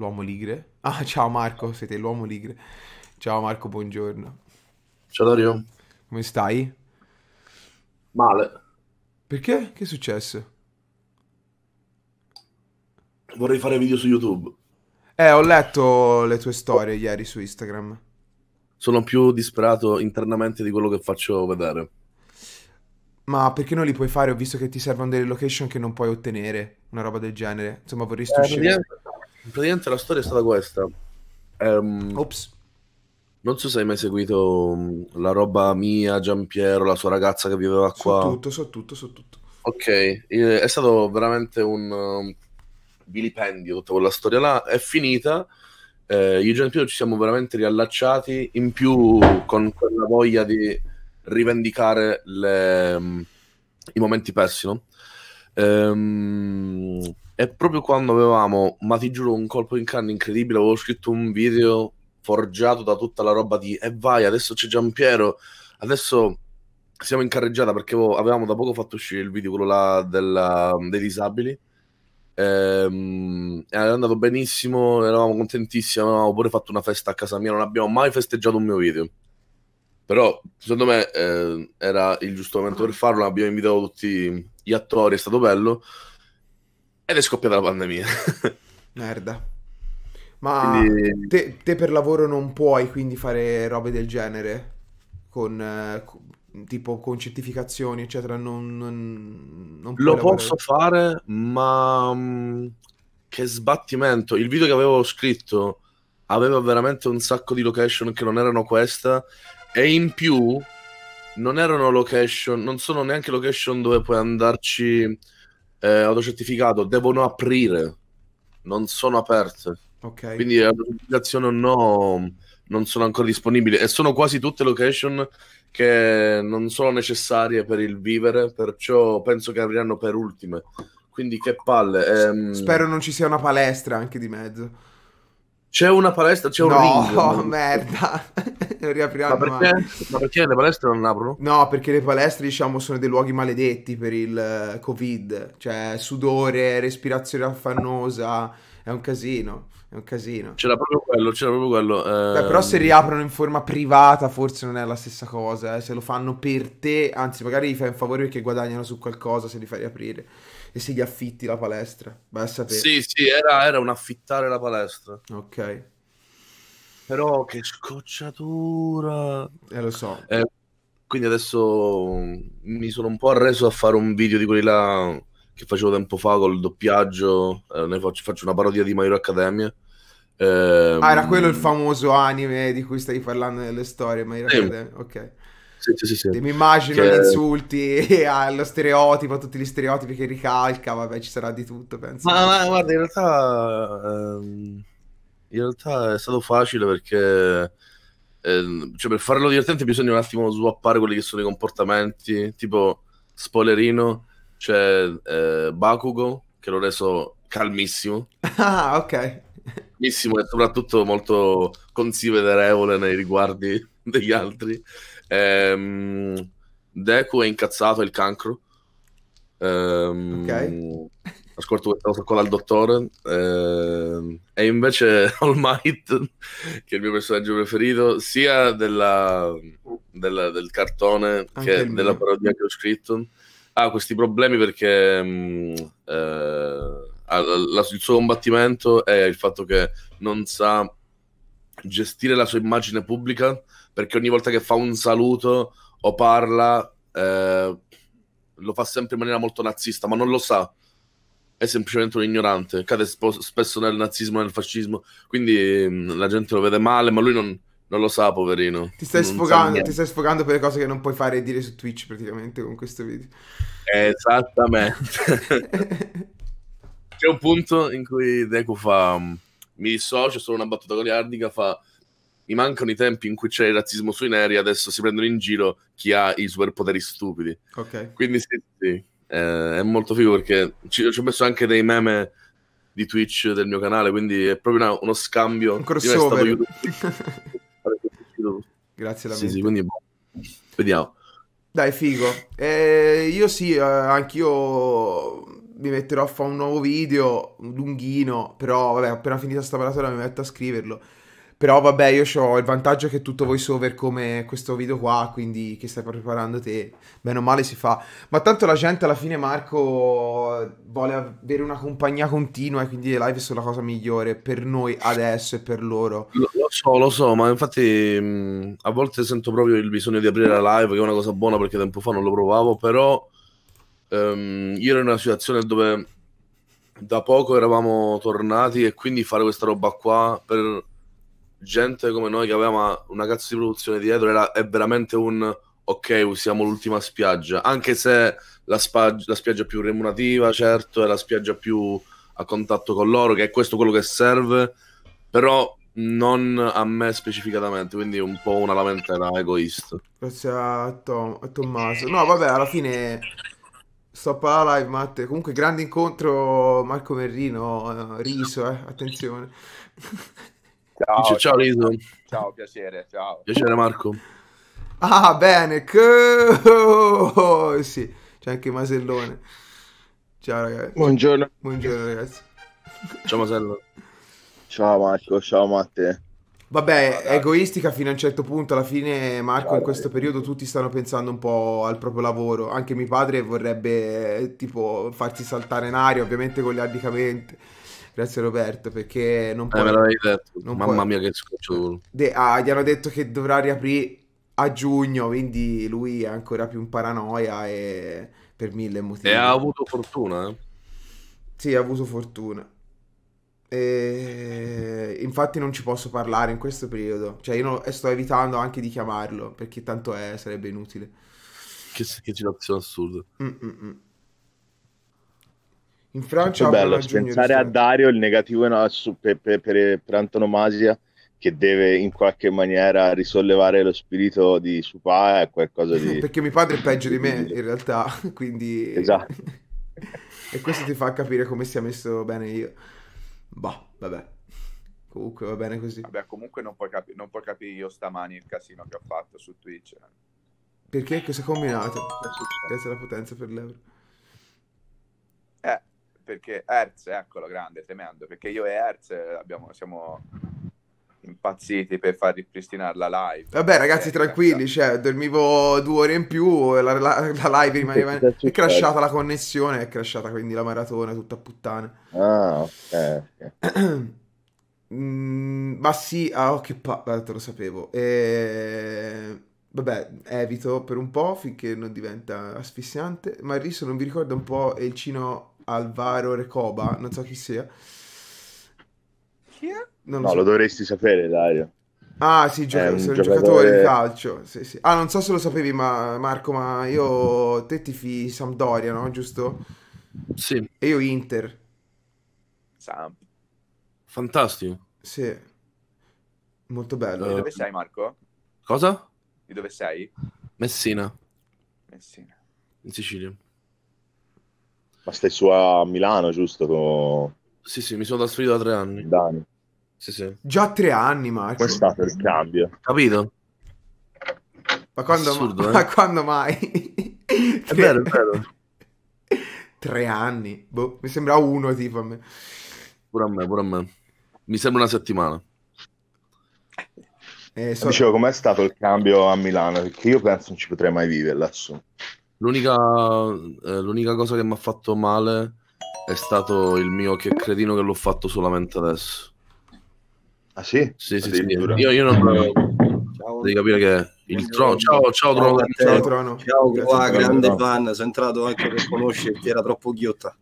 l'uomo ligre. Ah, ciao Marco, siete l'uomo ligre. Ciao Marco, buongiorno. Ciao Dario. Come stai? Male. Perché? Che è successo? Vorrei fare video su YouTube. Eh, ho letto le tue storie ieri su Instagram. Sono più disperato internamente di quello che faccio vedere. Ma perché non li puoi fare? Ho visto che ti servono delle location che non puoi ottenere, una roba del genere. Insomma, vorresti eh, uscire. Praticamente, Praticamente la storia è stata questa. Um, Ops. Non so se hai mai seguito mm, la roba mia, Giampiero, la sua ragazza che viveva qua. So tutto, so tutto, so tutto. Ok, è stato veramente un um, vilipendio tutta quella storia là. È finita. Eh, io e Giampiero ci siamo veramente riallacciati, in più con quella voglia di rivendicare le, mm, i momenti persi, no? Ehm, e proprio quando avevamo, ma ti giuro, un colpo in canna incredibile, avevo scritto un video forgiato da tutta la roba di e eh vai, adesso c'è Giampiero, adesso siamo in carreggiata perché avevamo da poco fatto uscire il video quello là della, dei disabili. Ehm, era andato benissimo, eravamo contentissimi, avevamo pure fatto una festa a casa mia, non abbiamo mai festeggiato un mio video però secondo me eh, era il giusto momento per farlo abbiamo invitato tutti gli attori, è stato bello. Ed è scoppiata la pandemia. Merda. Ma quindi... te, te, per lavoro non puoi quindi fare robe del genere? Con, eh, tipo con certificazioni, eccetera? Non, non, non Lo lavorare. posso fare, ma mm, che sbattimento. Il video che avevo scritto aveva veramente un sacco di location che non erano questa. E in più non erano location, non sono neanche location dove puoi andarci eh, autocertificato, devono aprire, non sono aperte. Okay. Quindi l'applicazione o no non sono ancora disponibili e sono quasi tutte location che non sono necessarie per il vivere, perciò penso che apriranno per ultime. Quindi che palle. Ehm... Spero non ci sia una palestra anche di mezzo. C'è una palestra, c'è un no, ring. No, merda. non riapriranno ma perché, mai. Ma perché le palestre non aprono? No, perché le palestre, diciamo, sono dei luoghi maledetti per il eh, Covid. Cioè, sudore, respirazione affannosa, è un casino. È un casino. C'era proprio quello, c'era proprio quello. Eh... Beh, però se mm. riaprono in forma privata forse non è la stessa cosa. Eh. Se lo fanno per te, anzi magari gli fai un favore perché guadagnano su qualcosa se li fai riaprire e se gli affitti la palestra. Vai a sapere. Sì, sì, era, era un affittare la palestra. Ok. Però che scocciatura. Eh, lo so. Eh, quindi adesso mm, mi sono un po' arreso a fare un video di quelli là che facevo tempo fa col doppiaggio. Eh, faccio, faccio, una parodia di Mario Academia. Eh, ah, era ehm, quello il famoso anime di cui stavi parlando nelle storie, Mario sì. Academia. Ok. Sì, sì, sì, Mi immagino che... gli insulti allo stereotipo, tutti gli stereotipi che ricalca, vabbè, ci sarà di tutto, penso. Ma, ma guarda, in realtà, ehm, in realtà è stato facile perché ehm, cioè, per farlo divertente bisogna un attimo swappare quelli che sono i comportamenti, tipo spoilerino, c'è eh, Bakugo che l'ho reso calmissimo. Ah, ok. e soprattutto molto considerevole nei riguardi degli altri. Ehm, Deku è incazzato, è il cancro. Ehm, ok. Ascolto questa cosa qua dottore. Ehm, e invece All Might, che è il mio personaggio preferito, sia della, della, del cartone Anche che della parodia che ho scritto, ha questi problemi perché... Mh, mm, eh, il suo combattimento è il fatto che non sa gestire la sua immagine pubblica perché ogni volta che fa un saluto o parla eh, lo fa sempre in maniera molto nazista, ma non lo sa. È semplicemente un ignorante, cade sp- spesso nel nazismo e nel fascismo, quindi mm, la gente lo vede male, ma lui non, non lo sa, poverino. Ti stai, sfogando, ti stai sfogando per le cose che non puoi fare e dire su Twitch praticamente con questo video. Esattamente. C'è un punto in cui Deku fa... Mm, mi dissocio, solo una battuta goliardica, fa mi mancano i tempi in cui c'è il razzismo sui neri, adesso si prendono in giro chi ha i superpoteri stupidi. Okay. Quindi sì, sì. Eh, è molto figo perché ci, ci, ho messo anche dei meme di Twitch del mio canale, quindi è proprio una, uno scambio. Un crossover. Io Grazie la sì, sì, quindi boh. vediamo. Dai, figo. Eh, io sì, eh, anch'io mi metterò a fare un nuovo video lunghino, però vabbè, appena finita sta paratoria mi metto a scriverlo però vabbè, io ho il vantaggio che tutto voiceover come questo video qua, quindi che stai preparando te, bene o male si fa. Ma tanto la gente alla fine, Marco, vuole avere una compagnia continua e quindi le live sono la cosa migliore per noi adesso e per loro. Lo, lo so, lo so, ma infatti mh, a volte sento proprio il bisogno di aprire la live, che è una cosa buona perché tempo fa non lo provavo, però um, io ero in una situazione dove da poco eravamo tornati e quindi fare questa roba qua per gente come noi che aveva una cazzo di produzione dietro era, è veramente un ok, usiamo l'ultima spiaggia, anche se la, spag- la spiaggia più remunerativa, certo, è la spiaggia più a contatto con loro, che è questo quello che serve, però non a me specificatamente, quindi un po' una lamentela egoista. Grazie a, Tom, a Tommaso. No, vabbè, alla fine stop alla live, Matte. Comunque, grande incontro Marco Merrino, eh, Riso, eh, attenzione. Ciao, Dice, ciao, ciao, ciao piacere, ciao. Piacere Marco. Ah, bene. C- oh, sì, c'è anche Masellone. Ciao ragazzi. Buongiorno. Buongiorno ragazzi. Ciao Masello. Ciao Marco, ciao Matte. Vabbè, ciao, egoistica fino a un certo punto, alla fine Marco ciao, in questo ragazzi. periodo tutti stanno pensando un po' al proprio lavoro, anche mio padre vorrebbe tipo farsi saltare in aria, ovviamente con gli addicamenti Grazie Roberto, perché non puoi, Eh, me l'avevi detto. Non Mamma può... mia che scocciolo. De... Ah, gli hanno detto che dovrà riaprire a giugno, quindi lui è ancora più in paranoia e per mille motivi. E ha avuto fortuna, eh? Sì, ha avuto fortuna. E... Infatti non ci posso parlare in questo periodo. Cioè io no... sto evitando anche di chiamarlo, perché tanto è... sarebbe inutile. Che, che situazione assurda. Mm -mm. mm. In Francia è bello pensare a Dario il negativo no, su, per, per, per, per, antonomasia che deve in qualche maniera risollevare lo spirito di Supa è eh, qualcosa di... Perché mio padre è peggio di me in realtà, quindi... Esatto. e questo ti fa capire come si è messo bene io. Boh, vabbè. Comunque va bene così. Vabbè, comunque non puoi, capi- non puoi capire io stamani il casino che ho fatto su Twitch. Eh. Perché? Cosa ha combinato? Grazie alla potenza per l'euro perché Hertz, eccolo, grande, tremendo, perché io e Hertz eh, abbiamo, siamo impazziti per far ripristinare la live. Vabbè, ragazzi, eh, tranquilli, esatto. cioè, dormivo due ore in più, la, la, la live rimaneva. È crashata la connessione, è crashata quindi la maratona, tutta puttana. Ah, ok. mm, ma sì, ah, oh, che palla, te lo sapevo. E... Vabbè, evito per un po' finché non diventa asfissiante, ma il riso non vi ricorda un po' il Cino Alvaro Recoba, non so chi sia. Chi è? Non lo, no, so. lo dovresti sapere, Dario. Ah, sì, gioca- un, giocatore... giocatore... di calcio. Sì, sì. Ah, non so se lo sapevi, ma Marco, ma io te tifi Sampdoria, no? Giusto? Sì. E io Inter. Samp. Fantastico. Sì. Molto bello. Di dove sei, Marco? Cosa? Di dove sei? Messina. Messina. In Sicilia. Ma stai su a Milano, giusto? Con... Sì, sì, mi sono trasferito da tre anni. Dani. Sì, sì. Già tre anni, Marco. Come è stato il cambio? Capito? Ma quando, Assurdo, ma... Eh? ma quando mai? tre... È vero, è vero. tre anni. Boh, mi sembra uno tipo a me. Pure a me, pure a me. Mi sembra una settimana. Eh, so... Dicevo, com'è stato il cambio a Milano? Perché io penso non ci potrei mai vivere lassù. L'unica, eh, l'unica cosa che mi ha fatto male è stato il mio che cretino che l'ho fatto solamente adesso. Ah sì? Sì, sì, sì. Io, io non avevo... Devi capire che il trono, ciao, ciao, trono, ciao, trono. ciao, ciao grande fan, Sono entrato anche per conoscerti, era troppo ghiotta.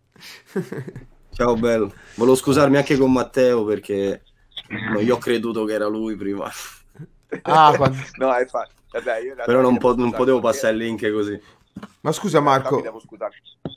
Ciao bello, volevo scusarmi anche con Matteo perché non gli ho creduto che era lui prima. Ah, quando... no, infatti. Vabbè, Però non, po- non potevo passare il link così. Ma scusa Marco. Mi devo scusare,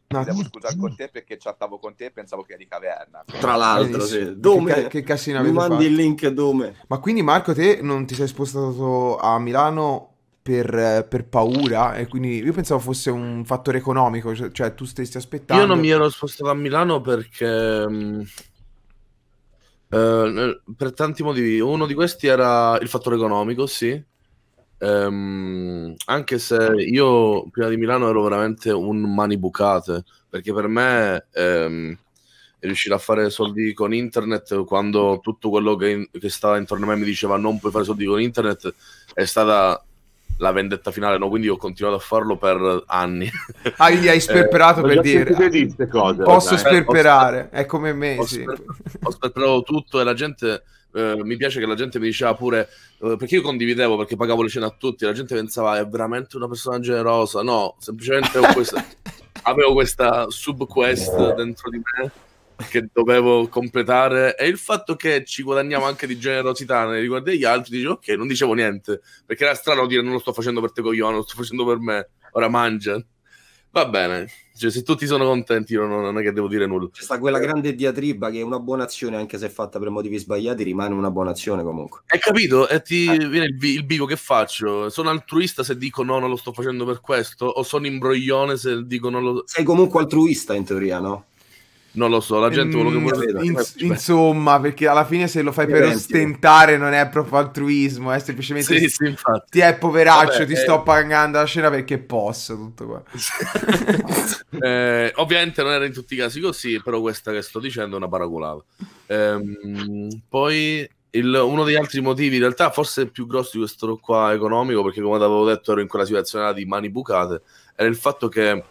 mi devo scusare con te perché chattavo con te e pensavo che eri caverna. Tra l'altro, eh, sì. Dome, che, ca- che cassina mi mandi fatto. il link Dome. Ma quindi Marco te non ti sei spostato a Milano per, per, paura e quindi io pensavo fosse un fattore economico, cioè, cioè tu stessi aspettando. Io non mi ero spostato a Milano perché um, per tanti motivi, uno di questi era il fattore economico, sì, ehm, anche se io prima di Milano ero veramente un mani bucate, perché per me ehm, riuscire a fare soldi con internet quando tutto quello che, in, che, stava intorno a me mi diceva non puoi fare soldi con internet è stata la vendetta finale, no? quindi ho continuato a farlo per anni. Ah, gli hai eh, sperperato eh, per dire cose, posso dai, sperperare, posso, è come me. Ho, sì. sper- ho sperperato tutto e la gente eh, mi piace che la gente mi diceva pure, eh, perché io condividevo, perché pagavo le cene a tutti, la gente pensava è veramente una persona generosa, no, semplicemente questa, avevo questa subquest dentro di me che dovevo completare e il fatto che ci guadagniamo anche di generosità nei riguardi degli altri, dicevo ok, non dicevo niente, perché era strano dire non lo sto facendo per te coglione, lo sto facendo per me, ora mangia. Va bene, cioè, se tutti sono contenti, non, non è che devo dire nulla. C'è sta quella grande diatriba che una buona azione, anche se fatta per motivi sbagliati, rimane una buona azione comunque. Hai capito? E ti eh. viene il, il bivo che faccio. Sono altruista se dico no, non lo sto facendo per questo? O sono imbroglione se dico non lo... Sei comunque altruista in teoria, no? non lo so, la gente vuole che mm, vuole vedere. In, eh, insomma, perché alla fine se lo fai per ostentare non è proprio altruismo, è semplicemente sì, sì, ti è poveraccio, Vabbè, ti eh... sto pagando la scena perché posso, tutto qua. eh, ovviamente non era in tutti i casi così, però questa che sto dicendo è una paraculava. Ehm, poi il, uno degli altri motivi, in realtà forse più grosso di questo qua economico, perché come avevo detto ero in quella situazione di mani bucate, era il fatto che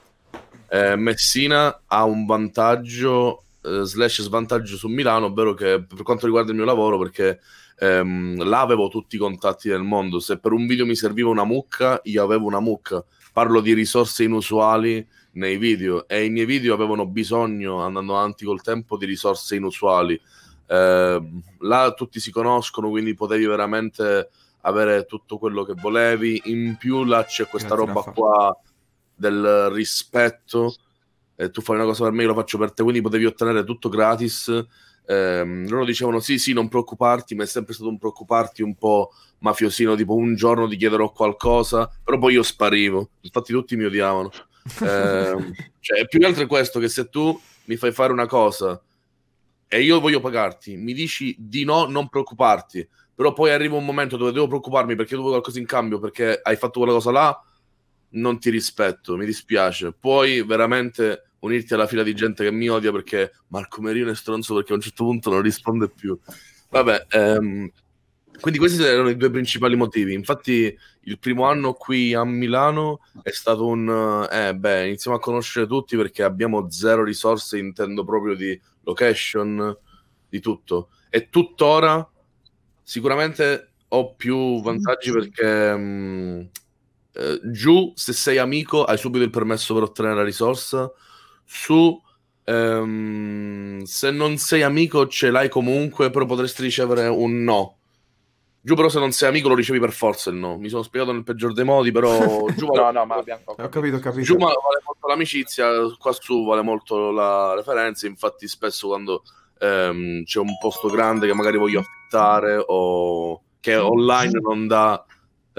eh, Messina ha un vantaggio eh, slash svantaggio su Milano, ovvero che per quanto riguarda il mio lavoro, perché ehm, là avevo tutti i contatti del mondo, se per un video mi serviva una mucca, io avevo una mucca, parlo di risorse inusuali nei video e i miei video avevano bisogno, andando avanti col tempo, di risorse inusuali. Eh, là tutti si conoscono, quindi potevi veramente avere tutto quello che volevi. In più là c'è questa Grazie, roba Raffa. qua del rispetto, eh, tu fai una cosa per me, io la faccio per te, quindi potevi ottenere tutto gratis. Eh, loro dicevano sì, sì, non preoccuparti, ma è sempre stato un preoccuparti un po' mafiosino, tipo un giorno ti chiederò qualcosa, però poi io sparivo, infatti tutti mi odiavano. Eh, cioè, più che altro è questo, che se tu mi fai fare una cosa e io voglio pagarti, mi dici di no, non preoccuparti, però poi arriva un momento dove devo preoccuparmi perché tu vuoi qualcosa in cambio, perché hai fatto quella cosa là, non ti rispetto, mi dispiace. Puoi veramente unirti alla fila di gente che mi odia perché Marco Merino è stronzo perché a un certo punto non risponde più. Vabbè, ehm, quindi questi erano i due principali motivi. Infatti, il primo anno qui a Milano è stato un eh, beh, iniziamo a conoscere tutti perché abbiamo zero risorse, intendo proprio di location, di tutto. E tuttora sicuramente ho più vantaggi perché mh, mm, eh, giù, se sei amico, hai subito il permesso per ottenere la risorsa. Su, ehm, se non sei amico, ce l'hai comunque, però potresti ricevere un no. Giù, però, se non sei amico, lo ricevi per forza il no. Mi sono spiegato nel peggior dei modi, però. Giù vale... no, no, ma abbiamo Ho capito, ho capito. Giù vale molto l'amicizia, qua su vale molto la referenza. Infatti, spesso quando ehm, c'è un posto grande che magari voglio affittare o che online non dà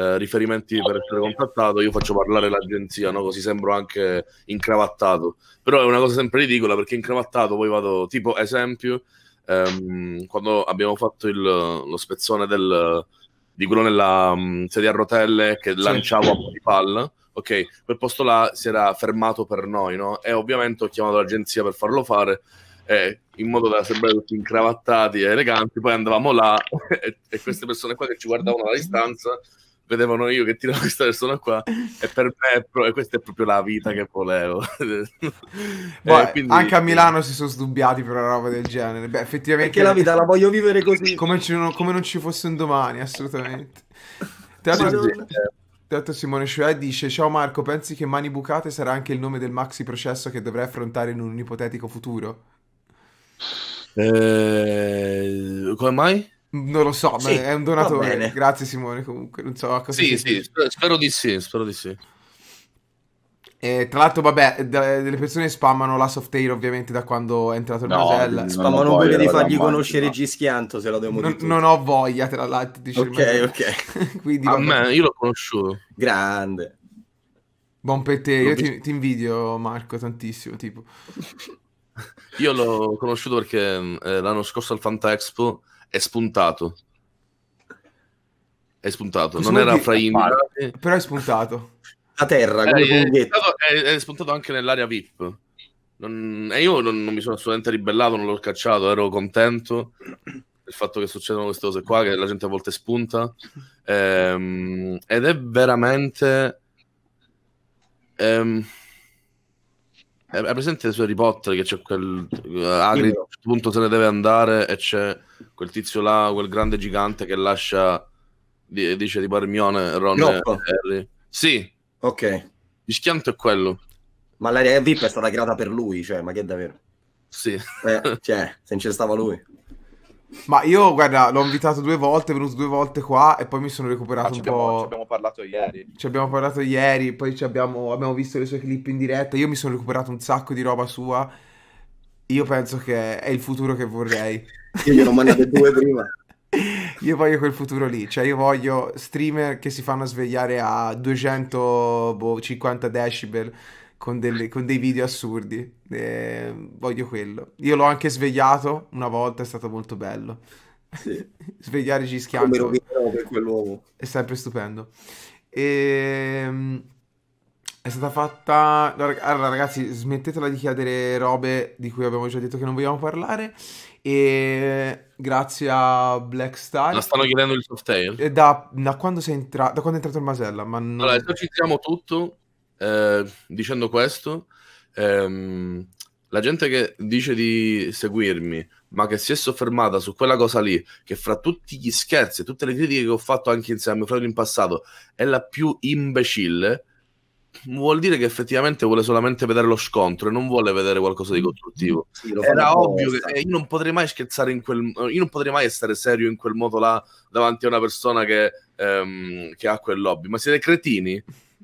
eh, riferimenti per essere contattato, io faccio parlare l'agenzia, no? così sembro anche incravattato. Però è una cosa sempre ridicola perché incravattato poi vado, tipo esempio, ehm, quando abbiamo fatto il, lo spezzone del, di quello nella um, sedia a rotelle che sì. lanciavo a po' di palla, ok, quel posto là si era fermato per noi, no? E ovviamente ho chiamato l'agenzia per farlo fare. Eh, in modo da sembrare tutti incravattati e eleganti, poi andavamo là e, e queste persone qua che ci guardavano alla distanza vedevano io che tiravo questa persona qua e per me è, questa è proprio la vita che volevo. Boh, eh, quindi... Anche a Milano si sono sdubbiati per una roba del genere. Beh, effettivamente... Perché la vita la voglio vivere così. Come, non, come non ci fosse un domani, assolutamente. Teatro, sì, Teatro Simone Schuè dice Ciao Marco, pensi che Mani Bucate sarà anche il nome del maxi processo che dovrei affrontare in un ipotetico futuro? Eh, come mai? Non lo so, sì, ma è un donatore. Grazie Simone comunque, non so a cosa Sì, sì, spero, spero di sì, spero di sì. E eh, tra l'altro, vabbè, delle persone spammano la of Tale ovviamente da quando è entrato il no, Margella. Spammano voglia di fargli conoscere G Schianto se la devo dire. Non, non ho voglia, tra l'altro. Di ok, ok. Quindi, A me, io l'ho conosciuto. Grande. Buon per te, io ti, ti, invidio Marco tantissimo, tipo. io l'ho conosciuto perché eh, l'anno scorso al Fanta Expo è spuntato. È spuntato, Cosa non era fra i... Però è spuntato. A terra, eh, è, è, spuntato, è, è, spuntato anche nell'area VIP. Non, e io non, non mi sono assolutamente ribellato, non l'ho cacciato, ero contento del fatto che succedano queste cose qua, che la gente a volte spunta. Ehm, ed è veramente... Ehm, è presente su Harry Potter che c'è quel eh, Hagrid a un certo punto se ne deve andare e c'è quel tizio là, quel grande gigante che lascia dice tipo Hermione, Ron Gloppo. e Harry. Sì. Ok. Il schianto è quello. Ma l'area VIP è stata creata per lui, cioè, ma che è davvero? Sì. Eh, cioè, se non ci stava lui. Ma io, guarda, l'ho invitato due volte, è venuto due volte qua e poi mi sono recuperato ah, un abbiamo, po'. Ci abbiamo parlato ieri. Ci abbiamo parlato ieri, poi abbiamo, abbiamo, visto le sue clip in diretta. Io mi sono recuperato un sacco di roba sua. Io penso che è il futuro che vorrei. io glielo mandate due prima. Io voglio quel futuro lì, cioè io voglio streamer che si fanno svegliare a 250 boh, decibel con, delle, con dei video assurdi. Eh, voglio quello. Io l'ho anche svegliato una volta, è stato molto bello. Sì. Svegliare Gischianto è sempre stupendo. E... Ehm, è stata fatta. Allora, ragazzi, smettetela di chiedere robe di cui abbiamo già detto che non vogliamo parlare. E grazie a Black Star. La stanno chiedendo il cocktail. Eh, da, da, quando sei entrato. Da quando è entrato il Masella. Ma non... Allora, esorcizziamo tutto eh, dicendo questo, ehm, la gente che dice di seguirmi, ma che si è soffermata su quella cosa lì, che fra tutti gli scherzi e tutte le critiche che ho fatto anche insieme a mio fratello in passato, è la più imbecille, vuol dire che effettivamente vuole solamente vedere lo scontro e non vuole vedere qualcosa di mm. costruttivo. Sì, Era ovvio che eh, io non potrei mai scherzare in quel eh, io non potrei mai essere serio in quel modo là davanti a una persona che, ehm, che ha quel lobby, ma siete cretini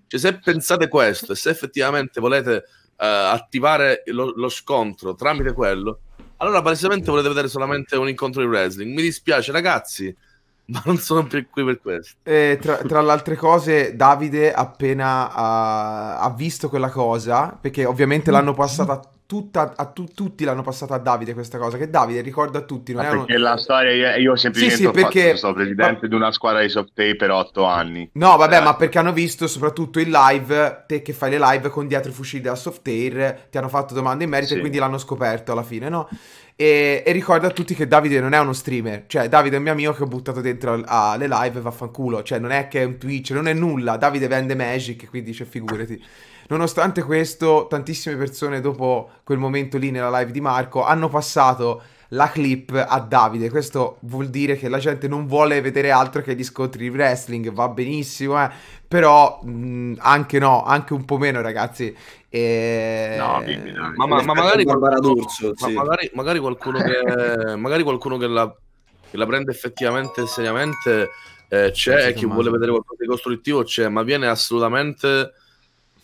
cioè, se pensate questo e se effettivamente volete uh, attivare lo, lo, scontro tramite quello, allora palesemente volete vedere solamente un incontro di wrestling. Mi dispiace, ragazzi, ma non sono più qui per questo. Eh, tra, tra, le altre cose, Davide appena ha, ha visto quella cosa, perché ovviamente l'hanno mm. passata tutta, a tu, tutti l'hanno passata a Davide questa cosa, che Davide ricorda a tutti. Non ah, perché uno... la storia, io, io semplicemente sì, sì, perché... fatto, sono presidente ma... di una squadra di soft tape per otto anni. No, vabbè, eh. ma perché hanno visto soprattutto in live, te che fai le live con dietro i fucili della soft air, ti hanno fatto domande in merito sì. e quindi l'hanno scoperto alla fine, no? E, e ricorda a tutti che Davide non è uno streamer, cioè Davide è un mio amico che ho buttato dentro alle live e vaffanculo, cioè non è che è un Twitch, non è nulla, Davide vende Magic, quindi dice figurati. Nonostante questo, tantissime persone dopo quel momento lì nella live di Marco hanno passato la clip a Davide. Questo vuol dire che la gente non vuole vedere altro che gli scontri di wrestling, va benissimo, eh? però mh, mm, anche no, anche un po' meno ragazzi. E... No, bimbi, no. Ma, ma, ma, magari, qualcuno, sì. ma magari, magari, qualcuno che, magari qualcuno che la, che la prende effettivamente seriamente eh, c'è e chi vuole vedere qualcosa di costruttivo c'è, ma viene assolutamente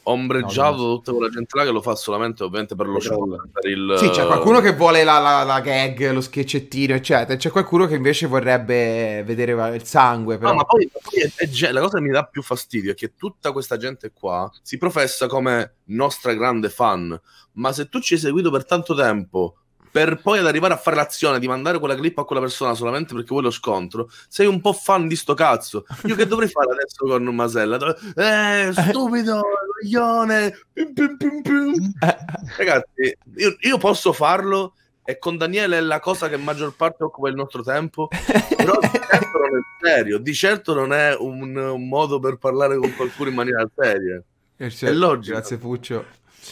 ombreggiato no, tutta quella gente là che lo fa solamente ovviamente per lo show per il... sì c'è qualcuno che vuole la, la, la gag lo schiaccettino eccetera c'è qualcuno che invece vorrebbe vedere il sangue però. No, ma poi, poi è, è, la cosa che mi dà più fastidio è che tutta questa gente qua si professa come nostra grande fan ma se tu ci hai seguito per tanto tempo per poi ad arrivare a fare l'azione di mandare quella clip a quella persona solamente perché vuoi lo scontro, sei un po' fan di sto cazzo. Io che dovrei fare adesso con Masella? Eh, eh, stupido, coglione. Eh. Ragazzi, io, io posso farlo e con Daniele è la cosa che maggior parte occupa il nostro tempo, però di certo non è serio, di certo non è un, un modo per parlare con qualcuno in maniera seria. Certo. È cioè, logico. Grazie Fuccio.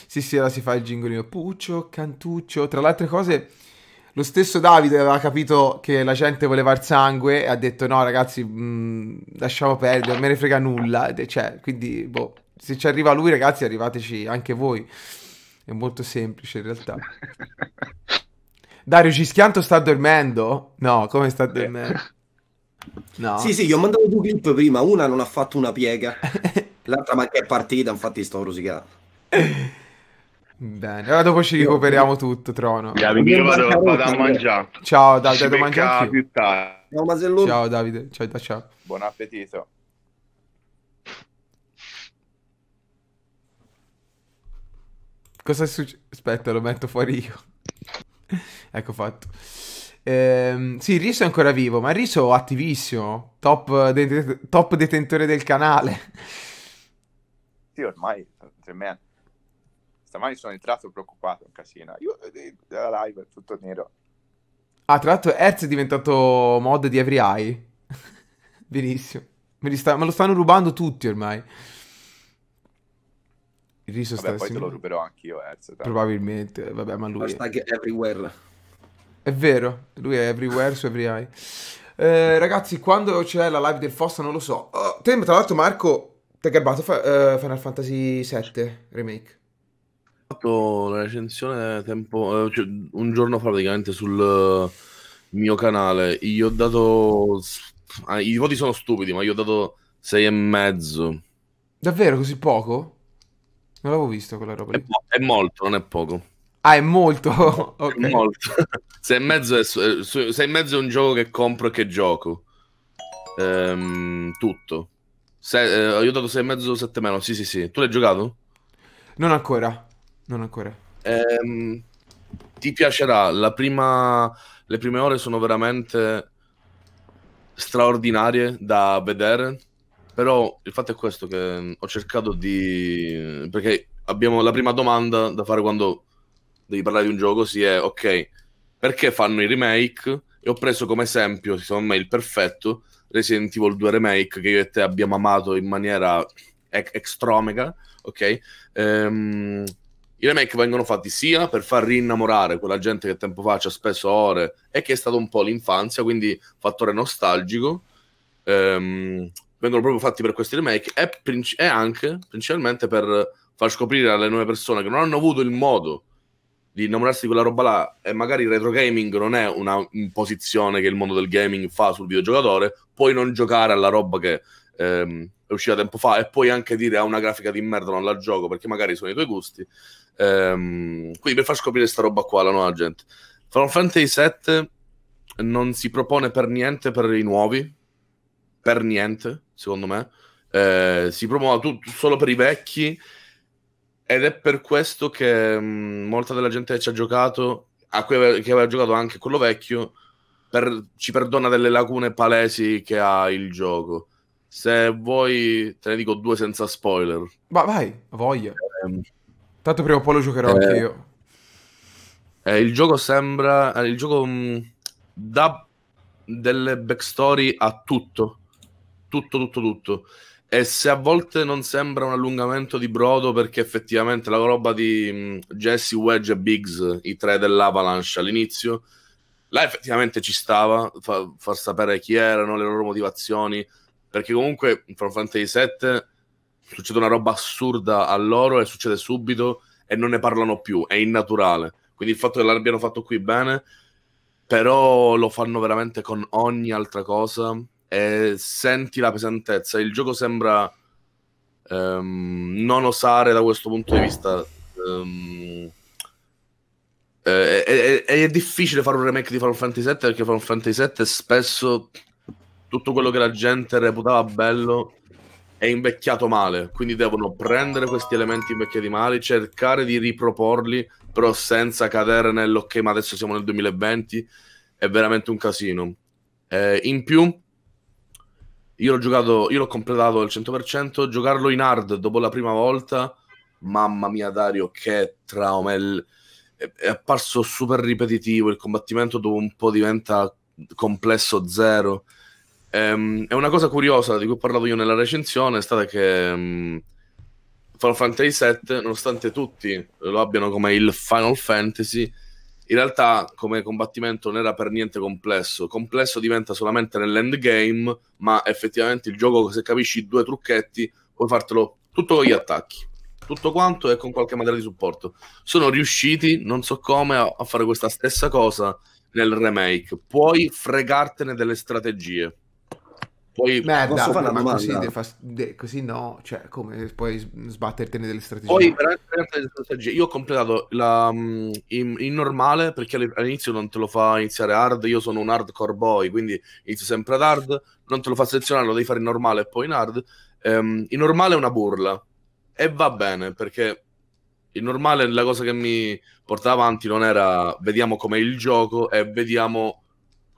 Sì, sì, ora si fa il gingolino. Puccio, cantuccio. Tra le altre cose, lo stesso Davide aveva capito che la gente voleva il sangue e ha detto no ragazzi, mh, mm, lasciamo perdere, non me ne frega nulla. Cioè, quindi, boh, se ci arriva lui ragazzi, arrivateci anche voi. È molto semplice in realtà. Dario Cischianto sta dormendo? No, come sta eh. dormendo? No. Sì, sì, gli ho mandato due clip prima, una non ha fatto una piega, l'altra ma che è partita, infatti sto rosicando. Bene, ora dopo ci recuperiamo tutto, Trono. Yeah, io vado, vado a mangiare. Ciao Davide, vado a mangiare più tardi. Ciao, ciao Davide, ciao, ciao. Buon appetito. Cosa è successo? Aspetta, lo metto fuori io. ecco fatto. Ehm, sì, Riso è ancora vivo, ma Riso è attivissimo. Top, de- top detentore del canale. Sì, ormai, tremendo. Stamani sono entrato preoccupato, un casino. Io eh, eh, la live è tutto nero. Ah, tra l'altro Hertz è diventato mod di Every Eye. Benissimo. Me, sta, me, lo stanno rubando tutti ormai. Il riso vabbè, sta... Poi te lo ruberò anch'io, Hertz. Probabilmente, eh, vabbè, ma lui... Hashtag everywhere. È vero, lui è everywhere su Every Eye. Eh, ragazzi, quando c'è la live del Fossa non lo so. Oh, te, tra l'altro, Marco, ti ha gabbato fa, uh, Final Fantasy VII Remake fatto la recensione tempo, eh, cioè, un giorno fa praticamente sul eh, mio canale. Io ho dato. Ah, I voti sono stupidi, ma io ho dato 6 e mezzo. Davvero così poco? Non l'avevo visto quella roba. È, è, molto, non è poco. Ah, è molto. okay. È molto. 6 e mezzo è, 6 e mezzo è un gioco che compro e che gioco. Ehm, tutto. Se, eh, io ho dato 6 e mezzo, 7 meno. Sì, sì, sì. Tu l'hai giocato? Non ancora. Non ancora. Ehm, ti piacerà. La Prima, le prime ore sono veramente straordinarie da vedere. Però il fatto è questo che ho cercato di... Perché abbiamo la prima domanda da fare quando devi parlare di un gioco, si sì, è ok, perché fanno i remake? E ho preso come esempio, secondo me, il perfetto Resident Evil 2 Remake che io e te abbiamo amato in maniera ec- extromega, ok? Ehm, i remake vengono fatti sia per far rinnamorare quella gente che tempo fa ci ha speso ore e che è stato un po' l'infanzia, quindi fattore nostalgico. Ehm, vengono proprio fatti per questi remake e, princi- e, anche principalmente per far scoprire alle nuove persone che non hanno avuto il modo di innamorarsi di quella roba là e magari il retro gaming non è una imposizione che il mondo del gaming fa sul videogiocatore, puoi non giocare alla roba che ehm, è uscita tempo fa, e puoi anche dire ha una grafica di merda, non la gioco perché magari sono i tuoi gusti. Ehm, quindi per far scoprire sta roba qua la nuova gente. Final Fantasy VII non si propone per niente per i nuovi, per niente, secondo me. Eh, si promuove tutto solo per i vecchi ed è per questo che mh, mm, molta della gente che ci ha giocato, a cui aveva, che aveva giocato anche quello vecchio, per, ci perdona delle lacune palesi che ha il gioco. Se vuoi, te ne dico due senza spoiler. Ma vai, voglio. Eh, Tanto prima o poi lo giocherò eh, anche io. Eh, il gioco sembra. Eh, il gioco mh, mm, dà delle backstory a tutto. Tutto, tutto, tutto. E se a volte non sembra un allungamento di brodo, perché effettivamente la roba di mh, mm, Jesse, Wedge e Biggs, i tre dell'Avalanche all'inizio, là effettivamente ci stava fa, far sapere chi erano, le loro motivazioni perché comunque in Final Fantasy VII succede una roba assurda a loro e succede subito e non ne parlano più, è innaturale. Quindi il fatto che l'abbiano fatto qui bene, però lo fanno veramente con ogni altra cosa e senti la pesantezza. Il gioco sembra um, non osare da questo punto di vista. Um, è, è, è, difficile fare un remake di Final Fantasy VII perché Final Fantasy VII spesso tutto quello che la gente reputava bello è invecchiato male, quindi devono prendere questi elementi invecchiati male, cercare di riproporli, però senza cadere nell'ok, ma adesso siamo nel 2020, è veramente un casino. Eh, in più, io l'ho giocato, io l'ho completato al 100%, giocarlo in hard dopo la prima volta, mamma mia Dario, che trauma, è, è apparso super ripetitivo, il combattimento dopo un po' diventa complesso zero. Ehm, è una cosa curiosa di cui ho parlato io nella recensione è stata che um, Final Fantasy VII, nonostante tutti lo abbiano come il Final Fantasy, in realtà come combattimento non era per niente complesso. Complesso diventa solamente nell'endgame, ma effettivamente il gioco, se capisci due trucchetti, puoi fartelo tutto con gli attacchi. Tutto quanto e con qualche materia di supporto. Sono riusciti, non so come, a fare questa stessa cosa nel remake. Puoi fregartene delle strategie poi Merda, posso fare una domanda? Così, fa... de... così, no, cioè come puoi sbattertene delle strategie? Poi strategie. Io ho completato la, mm, in, in, normale perché all'inizio non te lo fa iniziare hard, io sono un hardcore boy, quindi inizio sempre ad hard, non te lo fa selezionare, lo devi fare in normale e poi in hard. Um, in normale è una burla e va bene perché in normale la cosa che mi portava avanti non era vediamo com'è il gioco e vediamo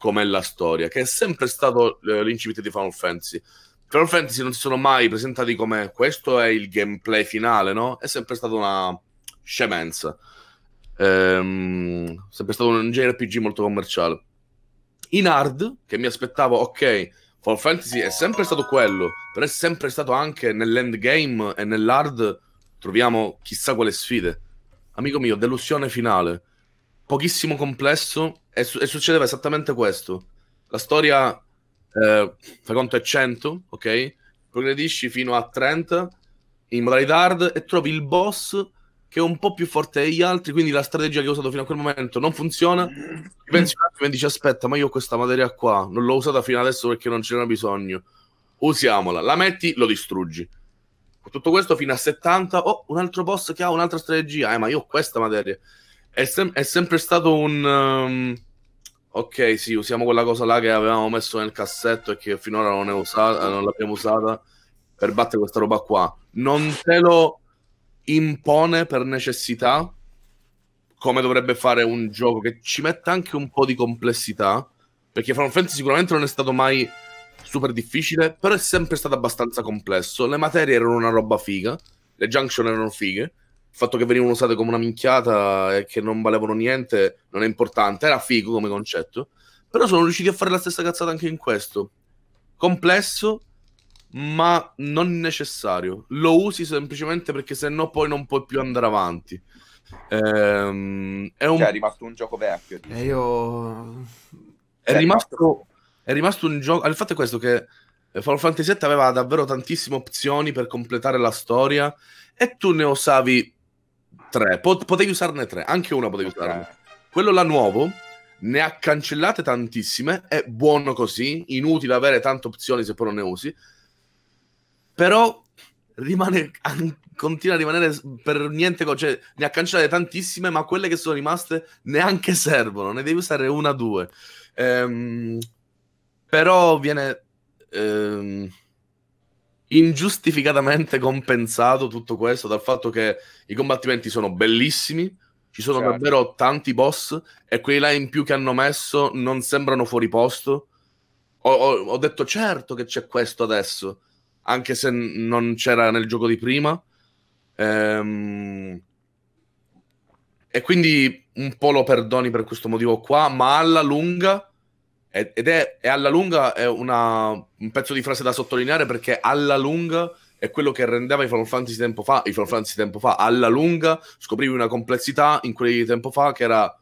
com'è la storia, che è sempre stato eh, l'incipit di Final Fantasy. Final Fantasy non si sono mai presentati come questo è il gameplay finale, no? È sempre stata una scemenza. Ehm, sempre stato un JRPG molto commerciale. In hard, che mi aspettavo, ok, Final Fantasy è sempre stato quello, però è sempre stato anche nell'endgame e nell'hard troviamo chissà quale sfide. Amico mio, delusione finale pochissimo complesso e, su- e succedeva esattamente questo. La storia, eh, fai conto, è 100, ok? Progredisci fino a 30 in modalità hard e trovi il boss che è un po' più forte degli altri, quindi la strategia che ho usato fino a quel momento non funziona. Pensi un attimo e dici, aspetta, ma io ho questa materia qua non l'ho usata fino adesso perché non ce n'era bisogno. Usiamola, la metti, lo distruggi. Tutto questo fino a 70, oh, un altro boss che ha un'altra strategia, eh, ma io ho questa materia. È, sem- è sempre stato un... Um... Ok, sì, usiamo quella cosa là che avevamo messo nel cassetto e che finora non, usata, non l'abbiamo usata per battere questa roba qua. Non te lo impone per necessità, come dovrebbe fare un gioco che ci metta anche un po' di complessità, perché Final Fantasy sicuramente non è stato mai super difficile, però è sempre stato abbastanza complesso. Le materie erano una roba figa, le junction erano fighe, il fatto che venivano usate come una minchiata e che non valevano niente non è importante, era figo come concetto, però sono riusciti a fare la stessa cazzata anche in questo. Complesso, ma non necessario. Lo usi semplicemente perché se no poi non puoi più andare avanti. Ehm, è, un... cioè, è rimasto un gioco vecchio. E io... È cioè, rimasto... è rimasto un gioco... Il fatto è questo che... Final Fantasy VII aveva davvero tantissime opzioni per completare la storia e tu ne usavi Tre, potevi usarne tre, anche una potevi okay. usarne. Quello là nuovo ne ha cancellate tantissime, è buono così, inutile avere tante opzioni se poi non ne usi, però rimane, continua a rimanere per niente, cioè ne ha cancellate tantissime, ma quelle che sono rimaste neanche servono, ne devi usare una o due. Ehm, però viene... Ehm, ingiustificatamente compensato tutto questo dal fatto che i combattimenti sono bellissimi, ci sono certo. davvero tanti boss e quei là in più che hanno messo non sembrano fuori posto. Ho, ho, ho detto certo che c'è questo adesso, anche se non c'era nel gioco di prima. Ehm... E quindi un po' lo perdoni per questo motivo qua, ma alla lunga ed è, è alla lunga è una, un pezzo di frase da sottolineare perché alla lunga è quello che rendeva i Final Fantasy tempo fa, i Final Fantasy tempo fa, alla lunga scoprivi una complessità in quelli di tempo fa che era,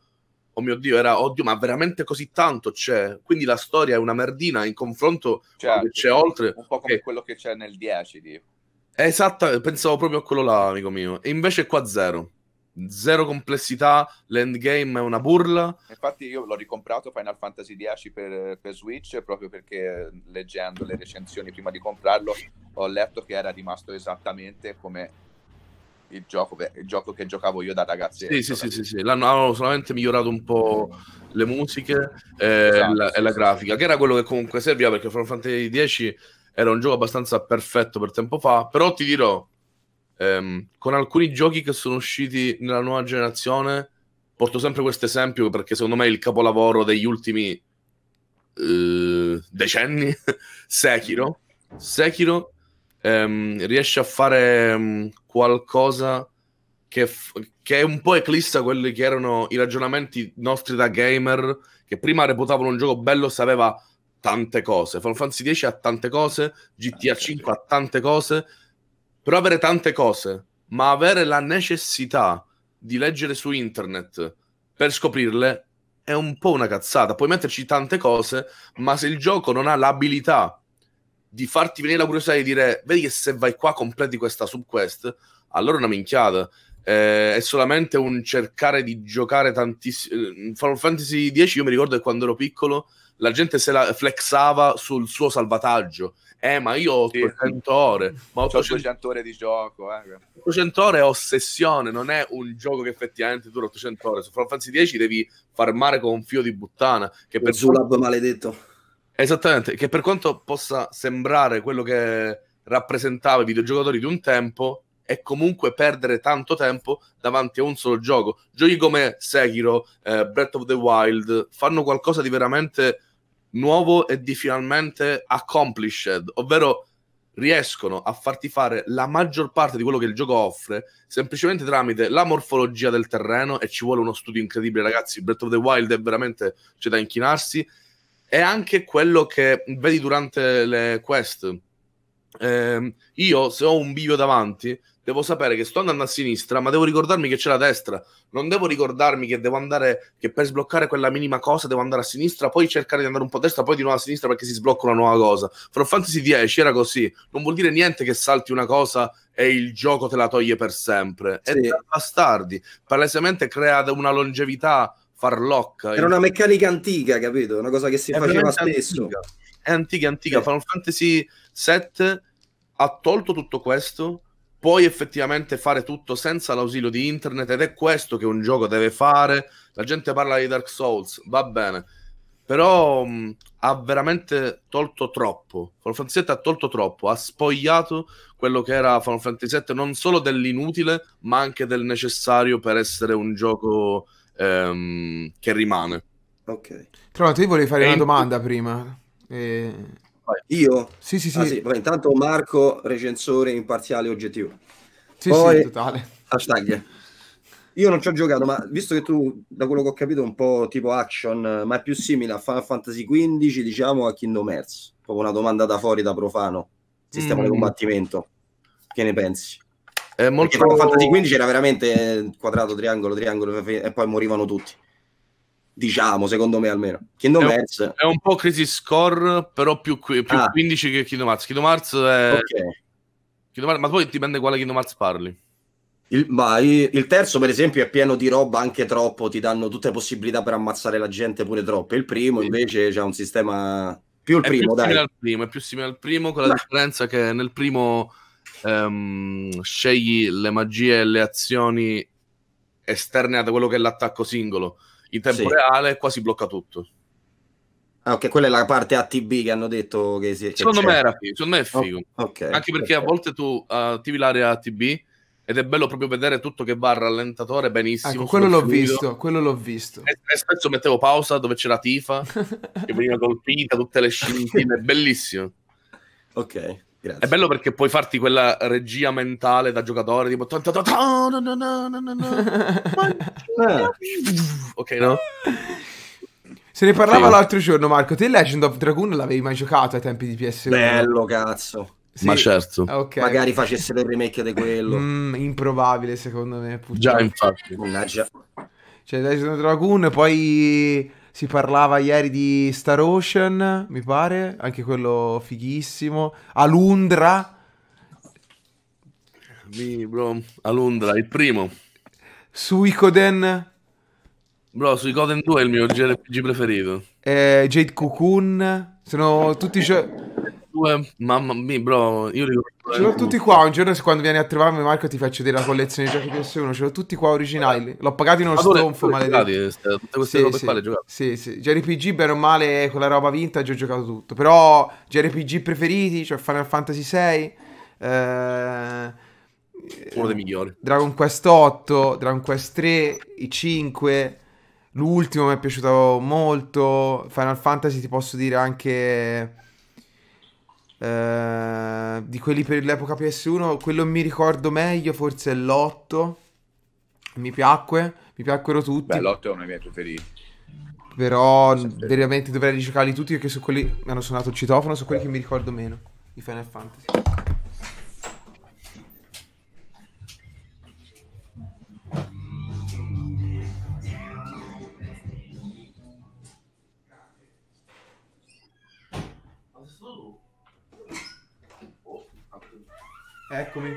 oh mio Dio, era, oddio, ma veramente così tanto c'è? Quindi la storia è una merdina in confronto certo, c'è oltre. Un po' come e... quello che c'è nel 10, Dio. Esatto, pensavo proprio a quello là, amico mio. E invece qua zero zero complessità, l'endgame è una burla. Infatti io l'ho ricomprato Final Fantasy X per, per, Switch proprio perché leggendo le recensioni prima di comprarlo ho letto che era rimasto esattamente come il gioco, il gioco che giocavo io da ragazzi. Sì, sì, sì, sì, sì, l'hanno solamente migliorato un po' le musiche e, eh, esatto, la, sì, e la, grafica, che era quello che comunque serviva perché Final Fantasy X era un gioco abbastanza perfetto per tempo fa, però ti dirò ehm, con alcuni giochi che sono usciti nella nuova generazione, porto sempre questo esempio perché secondo me è il capolavoro degli ultimi eh, decenni, Sekiro. Sekiro ehm, riesce a fare mh, mm, qualcosa che, f- che è un po' eclissa quelli che erano i ragionamenti nostri da gamer, che prima reputavano un gioco bello se aveva tante cose. Final Fantasy X ha tante cose, GTA 5 ah, ha tante cose, però avere tante cose, ma avere la necessità di leggere su internet per scoprirle è un po' una cazzata. Puoi metterci tante cose, ma se il gioco non ha l'abilità di farti venire la curiosità di dire vedi che se vai qua completi questa subquest, allora è una minchiata eh, è solamente un cercare di giocare tantissimo. Eh, Final Fantasy X io mi ricordo che quando ero piccolo la gente se la flexava sul suo salvataggio. Eh, ma io ho 800 sì. ore. Ma 800... 800 ore di gioco. Eh. 800 ore è ossessione, non è un gioco che effettivamente dura 800 ore. Su Final Fantasy X devi farmare con un fio di buttana. Che per Zulab maledetto. Esattamente, che per quanto possa sembrare quello che rappresentava i videogiocatori di un tempo, e comunque perdere tanto tempo davanti a un solo gioco. Giochi come Sekiro, eh, Breath of the Wild fanno qualcosa di veramente nuovo e di finalmente accomplished, ovvero riescono a farti fare la maggior parte di quello che il gioco offre semplicemente tramite la morfologia del terreno e ci vuole uno studio incredibile ragazzi Breath of the Wild è veramente c'è da inchinarsi e anche quello che vedi durante le quest eh, io se ho un bivio davanti devo sapere che sto andando a sinistra, ma devo ricordarmi che c'è la destra. Non devo ricordarmi che devo andare, che per sbloccare quella minima cosa devo andare a sinistra, poi cercare di andare un po' a destra, poi di nuovo a sinistra perché si sblocca una nuova cosa. Final Fantasy X era così. Non vuol dire niente che salti una cosa e il gioco te la toglie per sempre. Sì. È bastardi. Palesemente crea una longevità farlocca. Era una meccanica antica, capito? Una cosa che si è faceva spesso. Antica. È antica, antica. Sì. Final Fantasy VII ha tolto tutto questo puoi effettivamente fare tutto senza l'ausilio di internet ed è questo che un gioco deve fare. La gente parla di Dark Souls, va bene, però mh, mm, ha veramente tolto troppo. Final Fantasy VII ha tolto troppo, ha spogliato quello che era Final Fantasy VII non solo dell'inutile, ma anche del necessario per essere un gioco ehm, che rimane. Ok. Tra l'altro io volevo fare e una in... domanda prima. E... Io? Sì, sì, sì. Ah, sì. Vabbè, intanto Marco, recensore imparziale oggettivo. Sì, Poi, sì, totale. Hashtag. Io non ci ho giocato, ma visto che tu, da quello che ho capito, è un po' tipo action, ma è più simile a Final Fantasy XV, diciamo, a Kingdom Hearts. Proprio una domanda da fuori, da profano. Sistema mm. di combattimento. Che ne pensi? È molto... Perché Final Fantasy XV era veramente eh, quadrato, triangolo, triangolo, e poi morivano tutti diciamo, secondo me almeno. Kingdom è, Hearts... Un, è un po' Crisis Score, però più, più ah. 15 che Kingdom Hearts. Kingdom Hearts è... Okay. Kingdom Hearts, ma poi dipende quale Kingdom Hearts parli. Il, bah, il, terzo, per esempio, è pieno di roba anche troppo, ti danno tutte le possibilità per ammazzare la gente pure troppo. Il primo, invece, c'è un sistema. Più il primo, più dai. Primo, è più simile al primo, con la Beh. differenza che nel primo um, scegli le magie e le azioni esterne da quello che è l'attacco singolo in tempo sì. reale quasi blocca tutto. Ah, ok, quella è la parte ATB che hanno detto che si... è secondo, me era, secondo me è oh, figo. Oh, okay, Anche perché okay. a volte tu uh, attivi l'area ATB ed è bello proprio vedere tutto che va al rallentatore benissimo. Ecco, quello l'ho fluido. visto, quello l'ho visto. E, e spesso mettevo pausa dove c'era Tifa, che veniva colpita, tutte le scintille, bellissimo. Ok. Grazie. È bello perché puoi farti quella regia mentale da giocatore, tipo... ok, no? Se ne parlava sì. l'altro giorno, Marco. Te Legend of Dragoon l'avevi mai giocato ai tempi di PS1? Bello, cazzo. Sì. Ma certo. Ah, okay. Magari facesse le remake di quello. Mm, improbabile, secondo me. Purtroppo. Già, infatti. Mannaggia. Cioè, Legend of Dragoon, poi... Si parlava ieri di Star Ocean, mi pare, anche quello fighissimo. Alundra. Mi, bro, Alundra, il primo. Suicoden. Bro, Suicoden 2 è il mio RPG preferito. Eh, Jade Cocoon. Sono tutti... Gio- due, mamma mia, bro. Io ricordo. Ce l'ho tutti qua. Un giorno, quando vieni a trovarmi, Marco, ti faccio vedere la collezione di giochi PS1. Ce l'ho tutti qua originali. L'ho pagato in uno stronfo. Maledetto. Tutte queste sì, robe sì, qua le giocate. Sì, sì. JRPG, bene o male, con la roba vintage ho giocato tutto. Però, JRPG preferiti, cioè Final Fantasy VI. Eh uno dei migliori. Dragon Quest 8, Dragon Quest 3, i 5. L'ultimo mi è piaciuto molto. Final Fantasy ti posso dire anche eh, di quelli per l'epoca PS1, quello mi ricordo meglio forse è l'8. Mi piacque, mi piacquero tutti. Beh, l'8 è uno dei miei preferiti. Però veramente dovrei giocarli tutti perché su quelli mi hanno suonato il citofono, su quelli che mi ricordo meno, i Final Fantasy. Eccomi.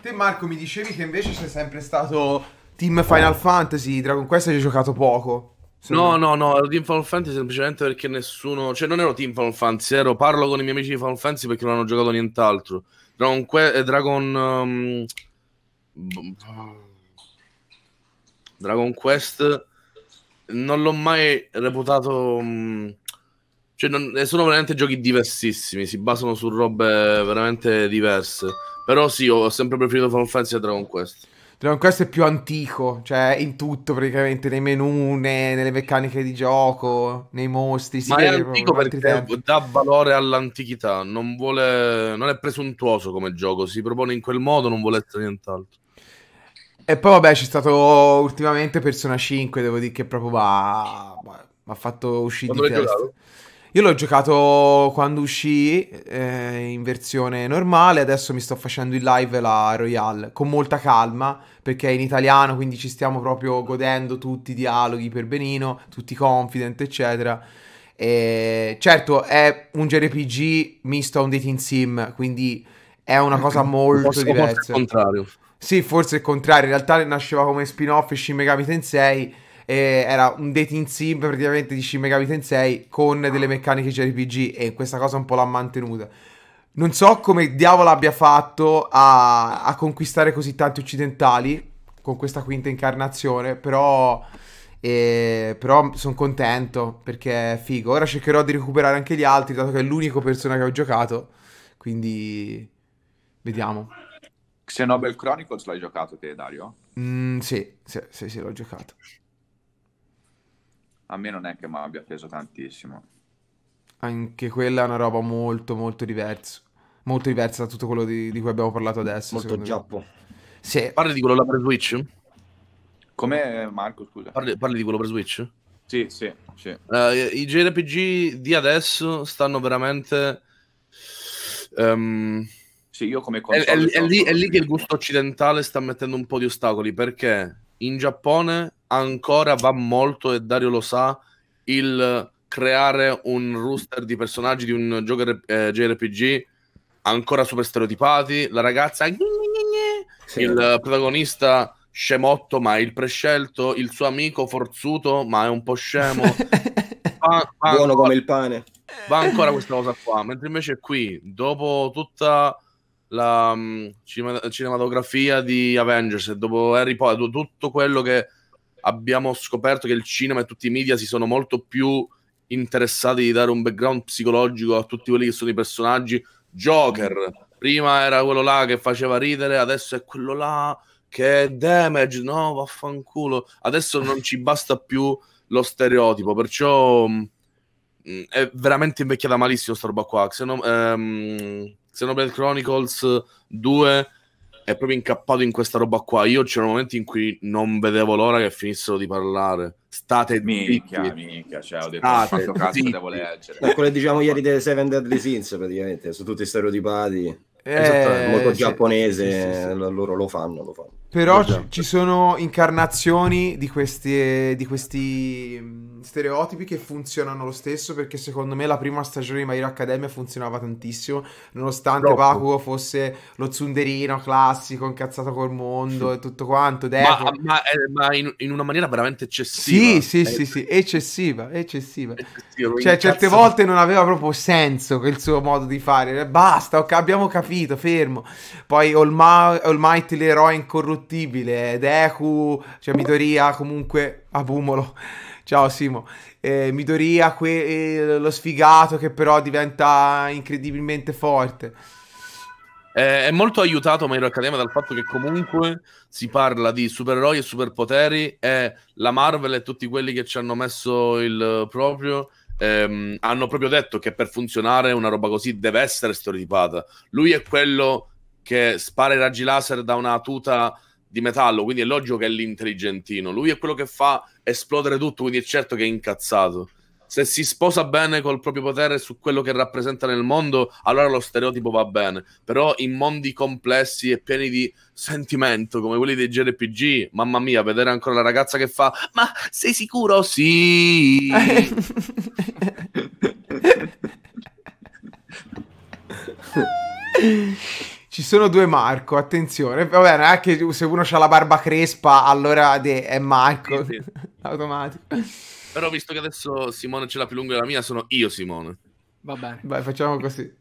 Te Marco mi dicevi che invece sei sempre stato team Final Fantasy, Dragon Quest hai giocato poco. No, no, no, ero team Final Fantasy semplicemente perché nessuno... Cioè non ero team Final Fantasy, ero... parlo con i miei amici di Final Fantasy perché non hanno giocato nient'altro. Dragon Quest... Eh, Dragon... Um... Dragon Quest non l'ho mai reputato... Um cioè, non, eh, sono veramente giochi diversissimi, si basano su robe veramente diverse. Però sì, ho sempre preferito Final Fantasy a Dragon Quest. Dragon Quest è più antico, cioè in tutto praticamente, nei menù, nelle meccaniche di gioco, nei mostri. Si Ma è antico perché dà valore all'antichità, non, vuole, non, è presuntuoso come gioco, si propone in quel modo, non vuole essere nient'altro. E poi vabbè c'è stato ultimamente Persona 5, devo dire che proprio va... Ma ha fatto uscire di testa. Giocato? Io l'ho giocato quando uscì eh, in versione normale, adesso mi sto facendo in live la Royale con molta calma perché è in italiano, quindi ci stiamo proprio godendo tutti i dialoghi per benino, tutti confident, eccetera. E certo, è un JRPG misto a un dating sim, quindi è una cosa molto forse, diversa. Forse il contrario. Sì, forse il contrario. In realtà nasceva come spin-off Shin Megami Tensei eh, era un dating sim praticamente di Shin Megami Tensei con delle meccaniche JRPG e questa cosa un po' l'ha mantenuta. Non so come diavolo abbia fatto a, a conquistare così tanti occidentali con questa quinta incarnazione, però... E, però sono contento perché è figo. Ora cercherò di recuperare anche gli altri, dato che è l'unico persona che ho giocato. Quindi vediamo. Xenoblade Chronicles l'hai giocato te, Dario? Mm, sì, sì, sì, sì, l'ho giocato a me non è che mi abbia preso tantissimo. Anche quella è una roba molto molto diversa. Molto diversa da tutto quello di, di cui abbiamo parlato adesso. Molto giappo. Sì. Parli di quello là per Switch? Come Marco, scusa. Parli, parli, di quello per Switch? Sì, sì, sì. Uh, I JRPG di adesso stanno veramente... Um... Sì, io come è, è, è, lì, è lì che il gusto occidentale sta mettendo un po' di ostacoli perché in Giappone ancora va molto, e Dario lo sa, il creare un rooster di personaggi di un gioco eh, JRPG ancora super stereotipati, la ragazza, sì. il protagonista scemotto ma è il prescelto, il suo amico forzuto ma è un po' scemo. va, va Buono ancora, come il pane. Va ancora questa cosa qua, mentre invece qui, dopo tutta la um, cinematografia di Avengers, dopo Harry Potter, tutto quello che abbiamo scoperto che il cinema e tutti i media si sono molto più interessati di dare un background psicologico a tutti quelli che sono i personaggi. Joker, prima era quello là che faceva ridere, adesso è quello là che è damage, no, vaffanculo. Adesso non ci basta più lo stereotipo, perciò mh, mm, è veramente invecchiata malissimo sta roba qua. Xenoblade ehm, Xenoblade Chronicles 2 è proprio incappato in questa roba qua. Io c'erano momenti in cui non vedevo l'ora che finissero di parlare. State minchia, zitti. minchia, cioè, ho detto State quanto cazzo zitti. devo leggere. Da quello diciamo ieri delle Seven Deadly Sins, praticamente, sono tutti stereotipati. Eh, esatto, molto sì, giapponese, sì, sì, loro lo fanno, lo fanno. Però esatto. ci sono incarnazioni di questi, di questi, stereotipi che funzionano lo stesso perché secondo me la prima stagione di My Hero Academia funzionava tantissimo nonostante Troppo. Bakugo fosse lo zunderino classico incazzato col mondo sì. e tutto quanto Deco. ma, ma, eh, ma in, in, una maniera veramente eccessiva sì sì eh, sì, sì eccessiva eccessiva, cioè certe volte non aveva proprio senso quel suo modo di fare basta abbiamo capito fermo poi All, Ma- All Might l'eroe incorruttibile incorruttibile, Deku, cioè Midoriya comunque, Abumolo, ah, ciao Simo, eh, Midoriya que- eh, lo sfigato che però diventa incredibilmente forte. è molto aiutato My Hero Academia dal fatto che comunque si parla di supereroi e superpoteri e la Marvel e tutti quelli che ci hanno messo il proprio ehm, hanno proprio detto che per funzionare una roba così deve essere stereotipata. Lui è quello che spara i raggi laser da una tuta di metallo, quindi è logico che è l'intelligentino. Lui è quello che fa esplodere tutto, quindi è certo che è incazzato. Se si sposa bene col proprio potere su quello che rappresenta nel mondo, allora lo stereotipo va bene. Però in mondi complessi e pieni di sentimento, come quelli dei JRPG, mamma mia, vedere ancora la ragazza che fa «Ma sei sicuro?» «Sì!» Ci sono due Marco, attenzione. Vabbè, non è che se uno ha la barba crespa, allora è Marco. Sì, sì. Automatico. Però visto che adesso Simone ce l'ha più lunga della mia, sono io Simone. Va bene. Vai, facciamo così.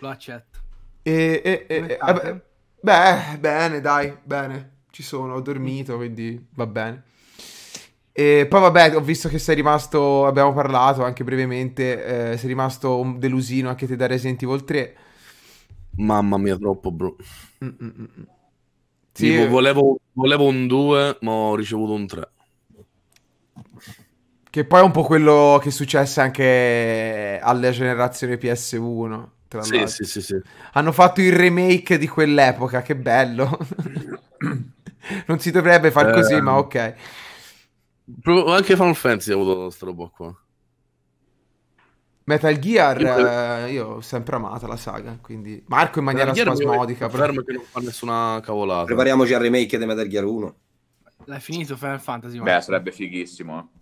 Lo accetto. E, e, e vabbè, beh, bene, dai, bene. Ci sono, ho dormito, quindi va bene. E poi vabbè, ho visto che sei rimasto, abbiamo parlato anche brevemente, eh, sei rimasto delusino anche te da Resident Evil 3 Mamma mia, troppo, bro. Mm, mm, mm, sì. Tipo, volevo, volevo, un 2, ma ho ricevuto un 3. Che poi è un po' quello che successe anche alla generazione PS1. Tra sì, sì, sì, sì. Hanno fatto il remake di quell'epoca, che bello. non si dovrebbe far eh, così, ma ok. Anche Final Fantasy ha avuto questa roba qua. Metal Gear, Metal... Eh, io ho sempre amato la saga, quindi Marco in maniera spasmodica. Fermo che non fa nessuna cavolata. Prepariamoci al remake di Metal Gear 1. L'hai finito Final Fantasy? Marco? Beh, sarebbe fighissimo. Eh.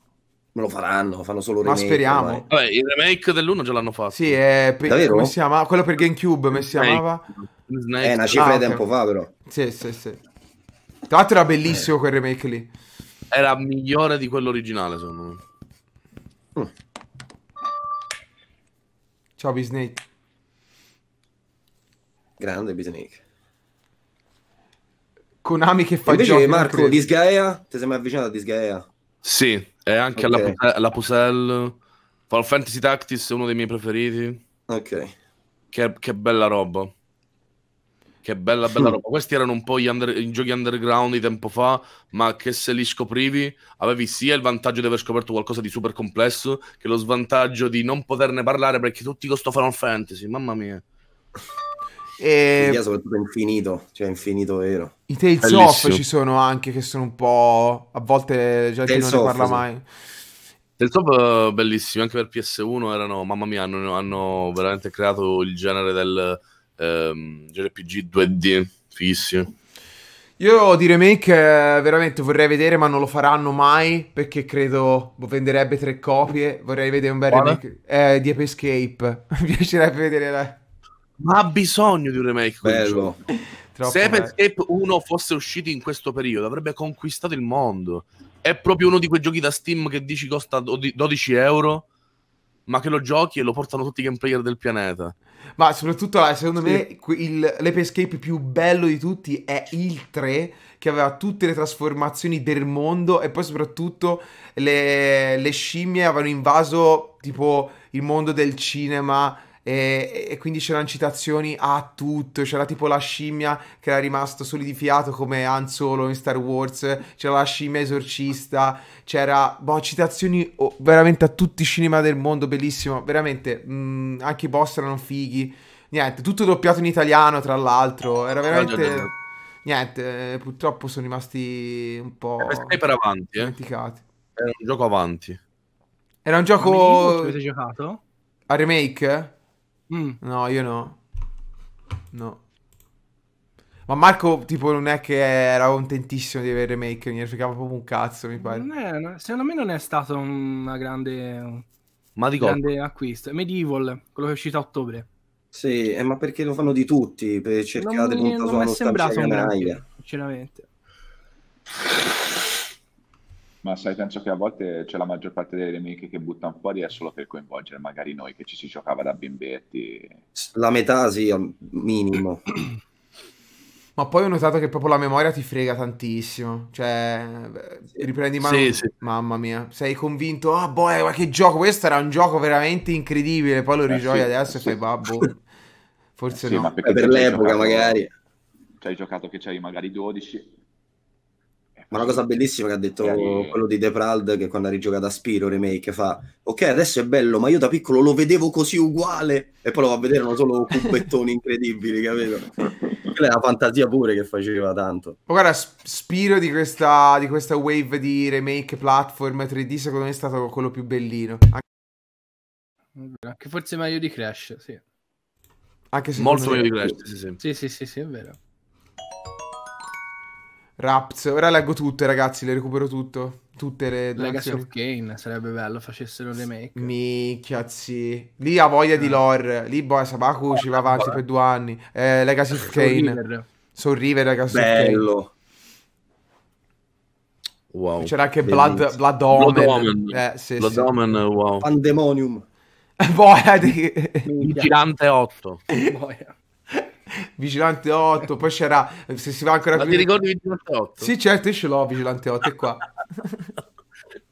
Me lo faranno, fanno solo remake. Ma speriamo. Vabbè, il remake dell'1 già l'hanno fatto. Sì, è per... Davvero? Come si chiama? quello per GameCube, come si chiamava? Snake. È eh, una cifra ah, di tempo okay. fa, però. Sì, sì, sì. Tra l'altro era bellissimo eh. quel remake lì. Era migliore di quello originale, secondo me. Mm. Ciao Bisnake. Grande Bisnake. Konami che fa Invece, giochi, Marco, Disgaea? Ti sei mai avvicinato a Disgaea? Sì, è anche okay. alla, Puzzle. Final Fantasy Tactics è uno dei miei preferiti. Ok. Che, che bella roba. Che bella, bella hm. roba. Questi erano un po' gli, under, gli giochi underground di tempo fa, ma che se li scoprivi avevi sia il vantaggio di aver scoperto qualcosa di super complesso, che lo svantaggio di non poterne parlare perché tutti costo Final Fantasy, mamma mia. E... Media soprattutto infinito, cioè infinito vero. I Tales Bellissimo. of ci sono anche che sono un po'... a volte già non ne parla sì. mai. Tales of eh, bellissimi, anche per PS1 erano, mamma mia, hanno, hanno veramente creato il genere del ehm, JRPG 2D fissi. Io di remake eh, veramente vorrei vedere, ma non lo faranno mai perché credo venderebbe tre copie. Vorrei vedere un bel Buona. remake eh, di Ape Escape. Mi piacerebbe vedere. La... Ma ha bisogno di un remake. Bello. Se Ape Escape 1 fosse uscito in questo periodo, avrebbe conquistato il mondo. È proprio uno di quei giochi da Steam che dici costa 12 euro, ma che lo giochi e lo portano tutti i gameplayer del pianeta. Ma soprattutto, secondo me, il, l'escape più bello di tutti è il 3, che aveva tutte le trasformazioni del mondo e poi soprattutto le, le scimmie avevano invaso tipo il mondo del cinema e, e quindi c'erano citazioni a tutto, c'era tipo la scimmia che era rimasta solidificato come Han Solo in Star Wars, c'era la scimmia esorcista, c'era boh, citazioni oh, veramente a tutti i cinema del mondo, bellissimo, veramente, mh, mm, anche i boss erano fighi, niente, tutto doppiato in italiano tra l'altro, era veramente... Niente, eh, purtroppo sono rimasti un po'... Eh, Stai per avanti, eh? Era un gioco avanti. Era un gioco. Amico, avete giocato? A remake? Mm. No, io no. No. Ma Marco, tipo, non è che era contentissimo di avere remake, mi fregava proprio un cazzo, mi pare. È, secondo me non è stato una grande, ma di grande acquisto. Medieval, quello che è uscito a ottobre. Sì, eh, ma perché lo fanno di tutti per cercare non, di puntare sulla nostalgia? Non mi è sembrato un gran sinceramente. Ma sai, penso che a volte c'è la maggior parte delle amiche che buttano fuori è solo per coinvolgere magari noi che ci si giocava da bimbetti. La metà sì, al minimo. Ma poi ho notato che proprio la memoria ti frega tantissimo. Cioè, riprendi in mano. Sì, sì. Mamma mia, sei convinto. Ah, oh, boh, eh, ma che gioco! Questo era un gioco veramente incredibile. Poi lo rigiochi eh, sì, adesso e fai babbo. Forse no. Ma eh, per l'epoca, giocato... magari. Ci hai giocato che c'eri magari 12 ma una cosa bellissima che ha detto yeah. quello di Deprald che quando ha rigiocato a Spiro Remake fa ok adesso è bello ma io da piccolo lo vedevo così uguale e poi lo va a vedere erano solo cubettoni incredibili capito? Quella è la fantasia pure che faceva tanto. Ma guarda Spiro di questa, di questa wave di remake platform 3D secondo me è stato quello più bellino. Anche forse meglio di Crash, sì. Anche se Molto meglio di Crash, sì sì. Sì sì sì, sì è vero. Raps. Ora leggo tutte, ragazzi, le recupero tutto. Tutte le Legacy of Kane sarebbe bello facessero le make. Micchia, sì. Lì ha voglia di eh. lore. Lì boh, Sabaku ci va avanti per due anni. Eh, Legacy of Kane. Soul ragazzi. bello. Wow. C'era anche Blood, Blood Omen. Blood Omen, eh, sì, Blood sì. Omen wow. Pandemonium. Boia di... Vigilante 8. Boia. Vigilante 8, poi c'era se si va ancora Ma più ti ricordi Vigilante 8? Sì, certo, io ce l'ho Vigilante 8 è qua.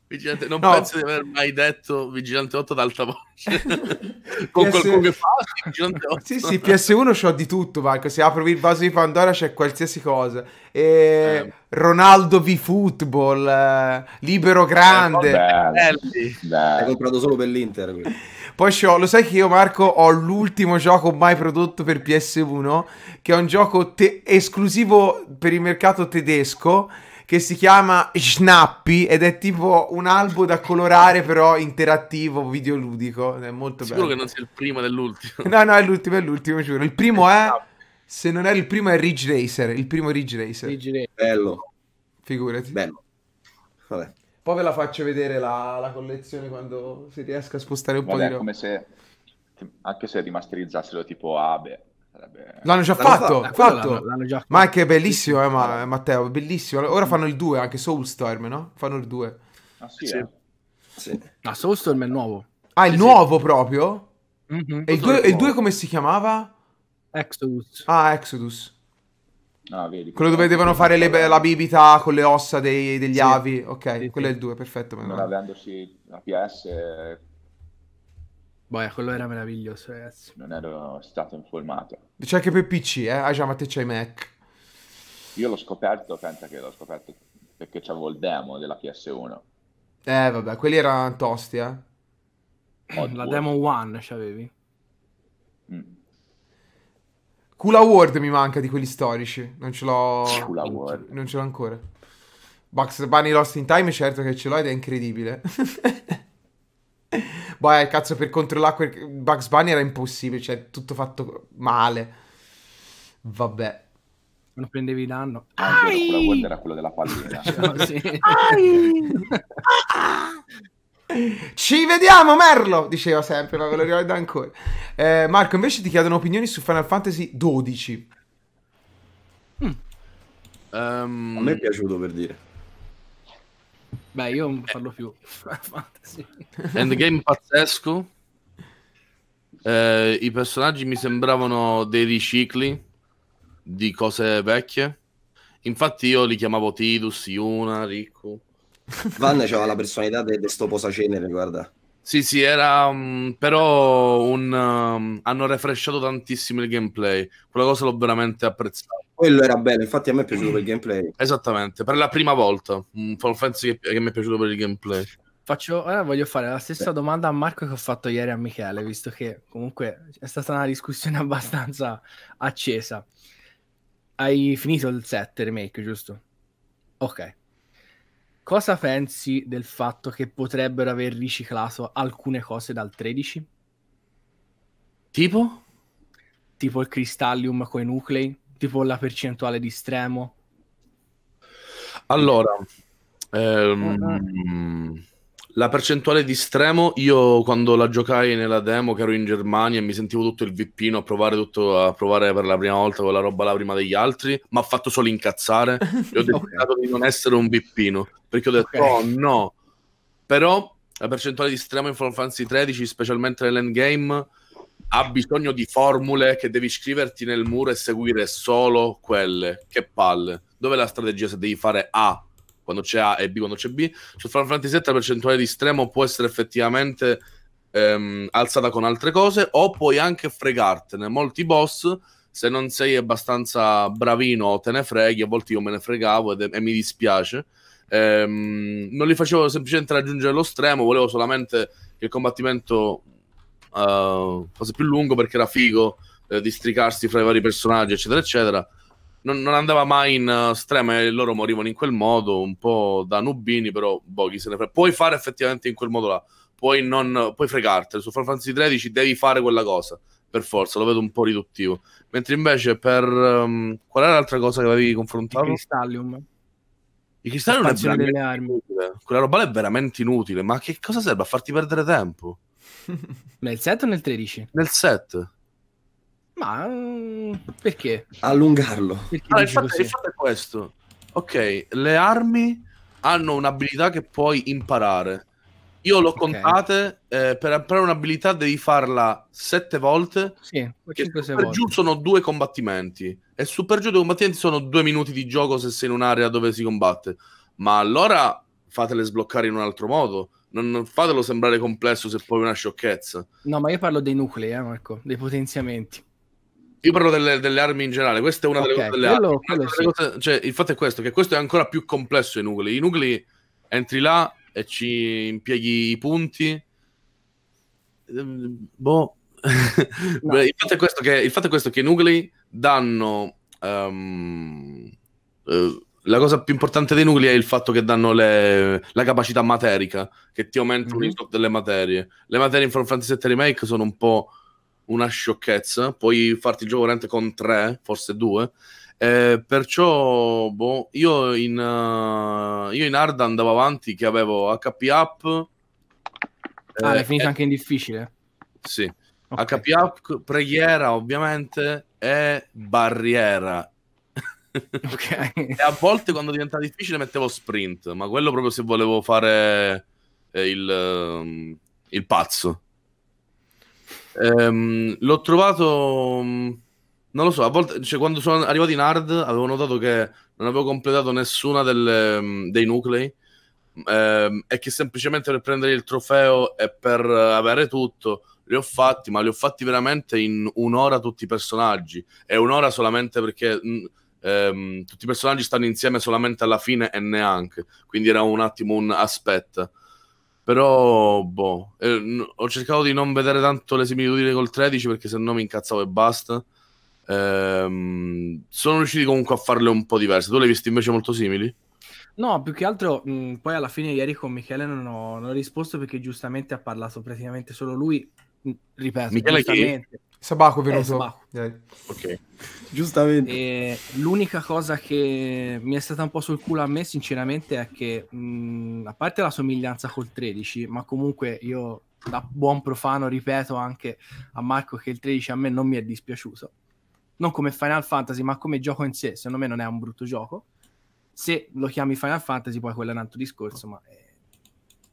Vigilante... Non no. penso di aver mai detto Vigilante 8 ad alta voce con PS... qualcuno che fa Vigilante 8. Sì, sì, PS1 c'ho di tutto, Marco. Se apri il vaso di Pandora c'è qualsiasi cosa. E... Eh. Ronaldo V Football, eh, Libero Grande. Eh, belli. Belli. Hai comprato solo per l'Inter. Quindi. Poi ho, lo sai che io Marco ho l'ultimo gioco mai prodotto per PS1, che è un gioco esclusivo per il mercato tedesco, che si chiama Schnappi ed è tipo un albo da colorare però interattivo, videoludico, è molto Sicuro bello. Sicuro che non sia il primo dell'ultimo. No, no, è l'ultimo, è l'ultimo, giuro. Il primo è... Se non è il primo è Ridge Racer, il primo Ridge Racer. Ridge Racer. Bello. Figurati. Bello. Vabbè. Poi ve la faccio vedere la, la collezione quando si riesca a spostare un Vabbè, po' di... È come se, anche se rimasterizzassero tipo Abe, Sarebbe... L'hanno già fatto, fatto. fatto. L'hanno, l'hanno già fatto. Ma è che è bellissimo, eh, ma, eh, Matteo, bellissimo. Ora fanno il 2, anche Soulstorm, no? Fanno il 2. Ah sì, sì. Eh. sì. Ah, Soulstorm è nuovo. Ah, il sì, nuovo sì. proprio? Mm-hmm. E il 2 come si chiamava? Exodus. Ah, Exodus. Ah, vedi. Quello dove devono fare le, la bibita con le ossa dei, degli sì. avi. Ok, sì, quello sì. è il 2, perfetto. Non avendoci la PS... Eh, Boia, quello era meraviglioso, ragazzi. Non ero stato informato. C'è anche per PC, eh? Ah già, ma te c'hai Mac. Io l'ho scoperto, pensa che l'ho scoperto perché c'avevo il demo della PS1. Eh, vabbè, quelli erano tosti, eh. Odd la demo 1 c'avevi? Mm. Cool Award mi manca di quelli storici. Non ce l'ho. Cool Award. Non ce l'ho ancora. Bugs Bunny Lost in Time, certo che ce l'ho ed è incredibile. Boh, eh, cazzo, per controllare quel... Bugs Bunny era impossibile, cioè tutto fatto male. Vabbè. Non prendevi danno. Ah, Cool Award Era quello della pallina. no, sì. Ai! Ah! Ci vediamo, Merlo! Diceva sempre, ma ve lo ricordo ancora. Eh, Marco, invece ti chiedono opinioni su Final Fantasy XII. Mm. Um... A me è piaciuto per dire. Beh, io non parlo più. Endgame pazzesco. Eh, I personaggi mi sembravano dei ricicli di cose vecchie. Infatti io li chiamavo Tidus, Yuna, Riku. Van aveva la personalità di questo posacenere, guarda. Sì, sì, era um, però un... Um, hanno refresciato tantissimo il gameplay. Quella cosa l'ho veramente apprezzato. Quello era bello, infatti a me è piaciuto per il gameplay. Esattamente, per la prima volta. Un mm, Final Fantasy che, che mi è piaciuto per il gameplay. Faccio, ora voglio fare la stessa Beh. domanda a Marco che ho fatto ieri a Michele, visto che comunque è stata una discussione abbastanza accesa. Hai finito il set remake, giusto? Ok. Cosa pensi del fatto che potrebbero aver riciclato alcune cose dal 13? Tipo? Tipo il cristallium con i nuclei? Tipo la percentuale di stremo? Allora, ehm, la percentuale di stremo, io quando la giocai nella demo che ero in Germania e mi sentivo tutto il vippino a provare, tutto, a provare per la prima volta quella roba là prima degli altri, mi ha fatto solo incazzare e ho deciso di non essere un vippino, perché ho detto okay. oh no, però la percentuale di stremo in Final Fantasy XIII, specialmente nell'endgame, ha bisogno di formule che devi scriverti nel muro e seguire solo quelle, che palle, dove la strategia se devi fare A quando c'è A e B quando c'è B. sul Final Fantasy VII la percentuale di estremo può essere effettivamente ehm, alzata con altre cose o puoi anche fregartene. Molti boss, se non sei abbastanza bravino te ne freghi, a volte io me ne fregavo ed, e mi dispiace. Ehm, non li facevo semplicemente raggiungere lo stremo, volevo solamente che il combattimento uh, fosse più lungo perché era figo eh, districarsi fra i vari personaggi, eccetera, eccetera non, non, andava mai in eh, strema e loro morivano in quel modo, un po' da nubini, però boh, chi se ne frega. Puoi fare effettivamente in quel modo là, puoi, non, puoi fregartene. Su Final Fantasy XIII devi fare quella cosa, per forza, lo vedo un po' riduttivo. Mentre invece per... Um, qual era l'altra cosa che avevi confrontato? Il Cristallium. Il cristalli non è delle armi. Inutile. Quella roba là è veramente inutile. Ma che cosa serve a farti perdere tempo? nel 7 o nel 13? Nel 7. Ma mm, perché? Allungarlo. Perché allora, il, fatto, il, fatto, è questo. Ok, le armi hanno un'abilità che puoi imparare. Io l'ho okay. contate, eh, per imparare un'abilità devi farla sette volte. Sì, che super volte. giù sono due combattimenti. E super giù due combattimenti sono due minuti di gioco se sei in un'area dove si combatte. Ma allora fatele sbloccare in un altro modo non, fatelo sembrare complesso se poi è una sciocchezza. No, ma io parlo dei nuclei, eh, Marco, dei potenziamenti. Io parlo delle, delle, armi in generale, questa è una okay, delle, delle armi. Quello sì. cose, cioè, il fatto è questo, che questo è ancora più complesso i nuclei. I nuclei entri là e ci impieghi i punti. Ehm, boh. No. il, fatto che, il, fatto è questo che, i nuclei danno... Um, uh, la cosa più importante dei nuclei è il fatto che danno le, la capacità materica, che ti aumentano mm-hmm. il top delle materie. Le materie in Final Fantasy VII Remake sono un po' una sciocchezza, puoi farti il gioco veramente con tre, forse due. Eh, perciò boh, io, in, uh, io in hard andavo avanti che avevo HP up. Ah, l'hai eh, finito anche in difficile? Sì. Okay. HP up, preghiera ovviamente e barriera. ok. e a volte quando diventava difficile mettevo sprint, ma quello proprio se volevo fare eh, il, um, il pazzo. Ehm, l'ho trovato, mm, non lo so, a volte, cioè, quando sono arrivato in hard avevo notato che non avevo completato nessuna delle, mm, dei nuclei ehm, e che semplicemente per prendere il trofeo e per avere tutto li ho fatti, ma li ho fatti veramente in un'ora tutti i personaggi e un'ora solamente perché... Mh, mm, ehm, tutti i personaggi stanno insieme solamente alla fine e neanche, quindi era un attimo un aspetto. Però, boh, eh, ho cercato di non vedere tanto le similitudini col 13 perché se no mi incazzavo e basta. Ehm, sono riusciti comunque a farle un po' diverse. Tu le hai viste invece molto simili? No, più che altro, mh, poi alla fine ieri con Michele non ho, non ho risposto perché giustamente ha parlato praticamente solo lui ripeto, Michele giustamente. Chi? Sabaco è eh, venuto. Eh, ok. Giustamente. E l'unica cosa che mi è stata un po' sul culo a me, sinceramente, è che, mh, mm, a parte la somiglianza col 13, ma comunque io da buon profano ripeto anche a Marco che il 13 a me non mi è dispiaciuto. Non come Final Fantasy, ma come gioco in sé, secondo me non è un brutto gioco. Se lo chiami Final Fantasy, poi quello è un altro discorso, ma... È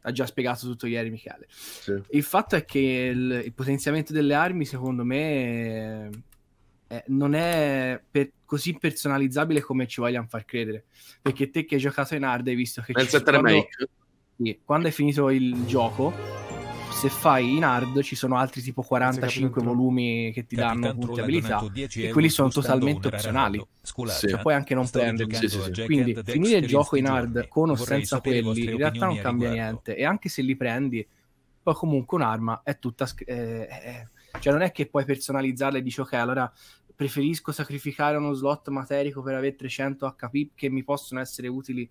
ha già spiegato tutto ieri Michele. Sì. Il fatto è che il, il, potenziamento delle armi, secondo me, eh, non è per, così personalizzabile come ci vogliano far credere. Perché te che hai giocato in hard hai visto che... Nel ci, quando, sì, quando hai finito il gioco se fai in hard ci sono altri tipo 45 volumi che ti danno punti abilità e quelli sono totalmente opzionali sì. cioè puoi anche non prenderli sì, sì, sì. quindi finire il gioco in hard con o senza quelli in realtà non cambia niente e anche se li prendi poi comunque un'arma è tutta è... Eh, eh, eh. cioè non è che puoi personalizzarla e dici ok allora preferisco sacrificare uno slot materico per avere 300 HP che mi possono essere utili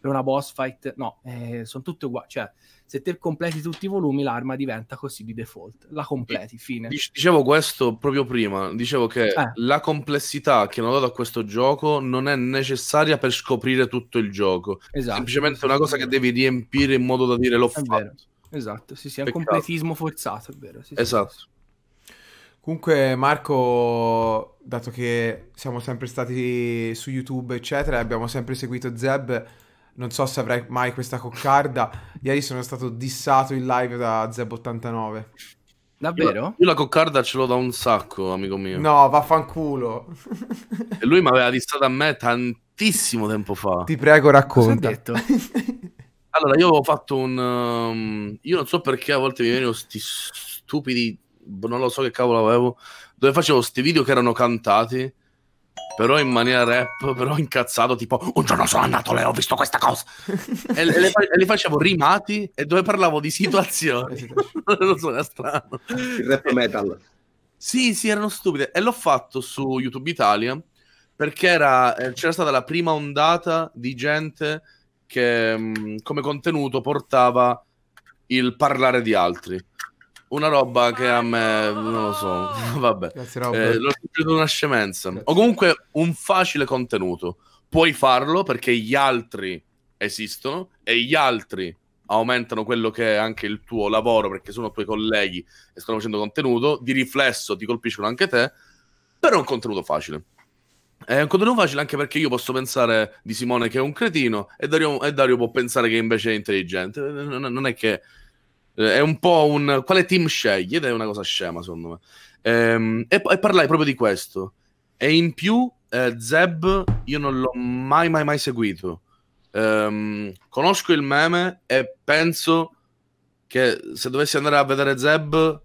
per una boss fight, no, eh, sono tutte uguali, cioè se te completi tutti i volumi l'arma diventa così di default, la completi, fine. Dicevo questo proprio prima, dicevo che eh. la complessità che hanno dato a questo gioco non è necessaria per scoprire tutto il gioco, esatto. semplicemente una cosa che devi riempire in modo da dire l'ho fatto. Esatto, sì sì, è un completismo forzato, è vero. Sì, esatto. Sì. Comunque Marco, dato che siamo sempre stati su YouTube, eccetera, abbiamo sempre seguito Zeb non so se avrai mai questa coccarda. Ieri sono stato dissato in live da Zeb89. Davvero? Io, io, la coccarda ce l'ho da un sacco, amico mio. No, vaffanculo. e lui mi aveva dissato a me tantissimo tempo fa. Ti prego, racconta. allora, io avevo fatto un... Um, io non so perché a volte mi venivano sti stupidi... Non lo so che cavolo avevo. Dove facevo questi video che erano cantati però in maniera rap, però incazzato, tipo un giorno sono andato lei, ho visto questa cosa. e, le, le, le, facevo rimati e dove parlavo di situazioni. non so, era strano. Il rap metal. Sì, sì, erano stupide. E l'ho fatto su YouTube Italia perché era, eh, c'era stata la prima ondata di gente che mh, mm, come contenuto portava il parlare di altri una roba che a me non lo so, vabbè. Grazie, eh, l'ho suggerito una scemenza. Grazie. O comunque un facile contenuto. Puoi farlo perché gli altri esistono e gli altri aumentano quello che è anche il tuo lavoro perché sono tuoi colleghi e stanno facendo contenuto, di riflesso ti colpiscono anche te, però è un contenuto facile. È un contenuto facile anche perché io posso pensare di Simone che è un cretino e Dario, e Dario può pensare che invece è intelligente. Non è che eh, è un po' un quale team scegli ed è una cosa scema secondo me. Ehm, e, e parlai proprio di questo. E in più eh, Zeb io non l'ho mai mai mai seguito. Ehm, conosco il meme e penso che se dovessi andare a vedere Zeb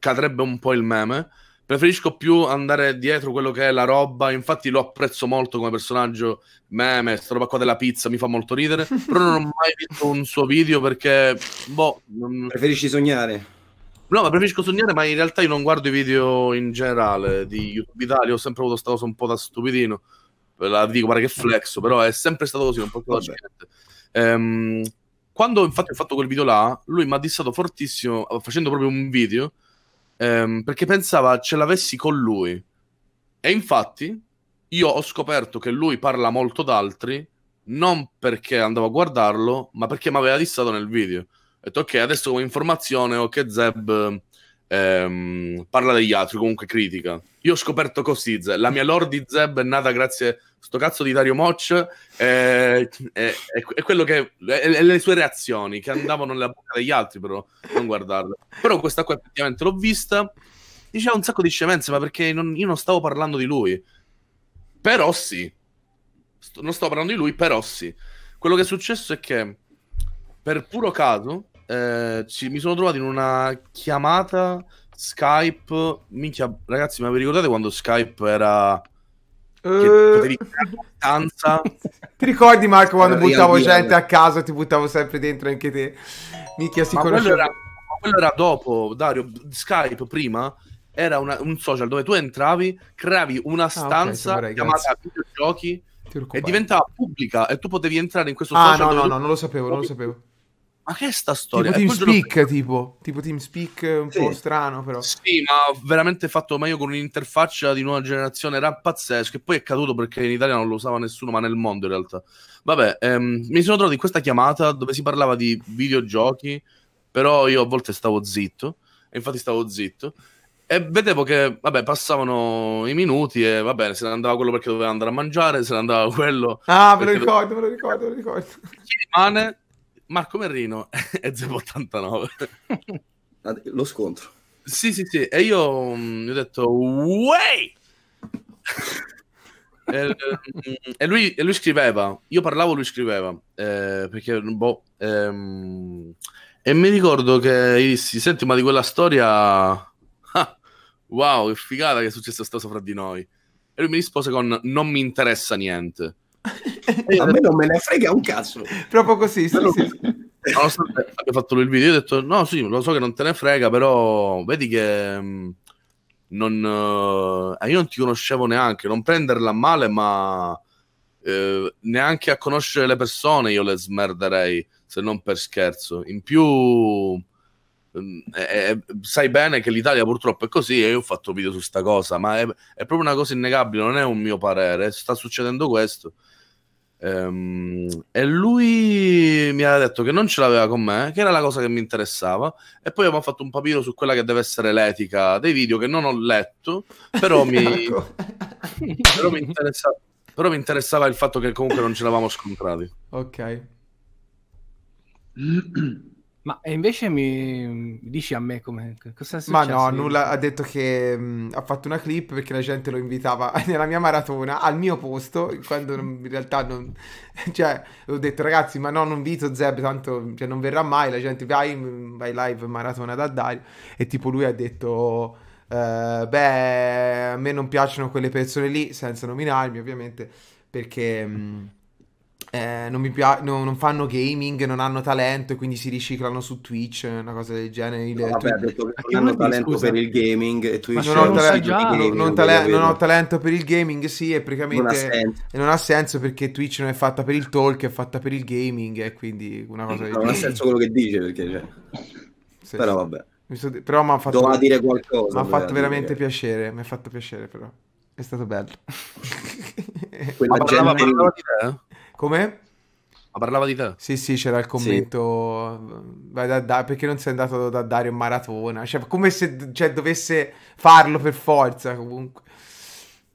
cadrebbe un po' il meme preferisco più andare dietro quello che è la roba. Infatti, lo apprezzo molto come personaggio. Meme, sta roba qua della pizza mi fa molto ridere. però non ho mai visto un suo video perché. Boh. Non... Preferisci sognare? No, ma preferisco sognare, ma in realtà io non guardo i video in generale di YouTube Italia. Ho sempre avuto questa cosa un po' da stupidino. La dico, guarda che flexo, però è sempre stato così, un po' da gente. Ehm, quando infatti ho fatto quel video là, lui mi ha dissato fortissimo facendo proprio un video ehm, perché pensava ce l'avessi con lui. E infatti io ho scoperto che lui parla molto d'altri, non perché andavo a guardarlo, ma perché mi aveva dissato nel video. Ho detto ok, adesso come informazione ho che Zeb ehm, parla degli altri, comunque critica. Io ho scoperto così, la mia lore di Zeb è nata grazie a sto cazzo di Dario Moch e eh, eh, quello che... Eh, le sue reazioni che andavano nella bocca degli altri, però, non guardarle. Però questa qua effettivamente l'ho vista, diceva un sacco di scemenze, ma perché non, io non stavo parlando di lui. Però sì. Sto, non stavo parlando di lui, però sì. Quello che è successo è che, per puro caso, eh, ci, mi sono trovato in una chiamata Skype. Minchia, ragazzi, ma vi ricordate quando Skype era. Che uh... stanza? ti ricordi, Marco, quando era eh, buttavo via, gente via. a e Ti buttavo sempre dentro anche te. Minchia, si conosceva. Quello, era dopo, Dario. Skype prima era una, un social dove tu entravi, creavi una stanza ah, okay, chiamata grazie. videogiochi e diventava pubblica e tu potevi entrare in questo ah, social. Ah, no, no, no, non lo sapevo, non lo sapevo ma che è sta storia? Tipo eh, TeamSpeak, quello... tipo, tipo TeamSpeak un sì. po' strano però. Sì, ma veramente fatto meglio con un'interfaccia di nuova generazione, era pazzesco, e poi è caduto perché in Italia non lo usava nessuno, ma nel mondo in realtà. Vabbè, ehm, mi sono trovato in questa chiamata dove si parlava di videogiochi, però io a volte stavo zitto, e infatti stavo zitto, e vedevo che, vabbè, passavano i minuti e, vabbè, se ne andava quello perché doveva andare a mangiare, se ne andava quello... Ah, ve lo ricordo, ve lo ricordo, ve lo ricordo. Chi rimane Marco Merrino e Zeb 89. Lo scontro. Sì, sì, sì. E io mm, gli ho detto, Way! e, mm, e, lui, e, lui, scriveva, io parlavo, lui scriveva, eh, perché, boh, ehm, e mi ricordo che dissi, senti, ma di quella storia, ah, wow, che figata che è successa sta sopra di noi. E lui mi rispose con, non mi interessa niente. Eh, a me non me ne frega un cazzo. Proprio così, sì, sì. No, so, abbiamo fatto il video, io ho detto no, sì, lo so che non te ne frega, però vedi che mm, non, eh, eh, io non ti conoscevo neanche, non prenderla male, ma eh, neanche a conoscere le persone io le smerderei, se non per scherzo. In più, mm, eh, eh, sai bene che l'Italia purtroppo è così e io ho fatto video su sta cosa, ma è, è proprio una cosa innegabile, non è un mio parere, sta succedendo questo Ehm, e lui mi ha detto che non ce l'aveva con me, che era la cosa che mi interessava. E poi abbiamo fatto un papiro su quella che deve essere l'etica dei video, che non ho letto, però mi, ecco. però mi, interessa, però mi interessava il fatto che comunque non ce l'avamo scontrati. Ok. Ma invece mi dici a me come cosa è successo? Ma no, nulla, ha detto che mh, mm, ha fatto una clip perché la gente lo invitava nella mia maratona al mio posto, quando in realtà non cioè, ho detto ragazzi, ma no, non invito Zeb, tanto cioè, non verrà mai, la gente vai, mm, vai live maratona da Dario e tipo lui ha detto eh, beh, a me non piacciono quelle persone lì, senza nominarmi, ovviamente, perché mh, mm, eh, non, pia- no, non, fanno gaming, non hanno talento e quindi si riciclano su Twitch, una cosa del genere. No, vabbè, tu... detto che non hanno talento scusa. per il gaming e Twitch non, non, tale- gaming, non, tale- non, ho talento per il gaming, sì, e praticamente non ha, non ha, senso perché Twitch non è fatta per il talk, è fatta per il gaming e quindi una cosa del genere. Non ha senso quello che dice perché cioè... sì, però vabbè. Mi però mi ha fatto, dire qualcosa, mi ha fatto veramente dire. piacere, mi ha fatto piacere però. È stato bello. Quella ah, gente... Parlava, parlava di te? Come? Ma parlava di te. Sì, sì, c'era il commento. Sì. Vai da, da, perché non sei andato da Dario in maratona? Cioè, come se cioè, dovesse farlo per forza, comunque.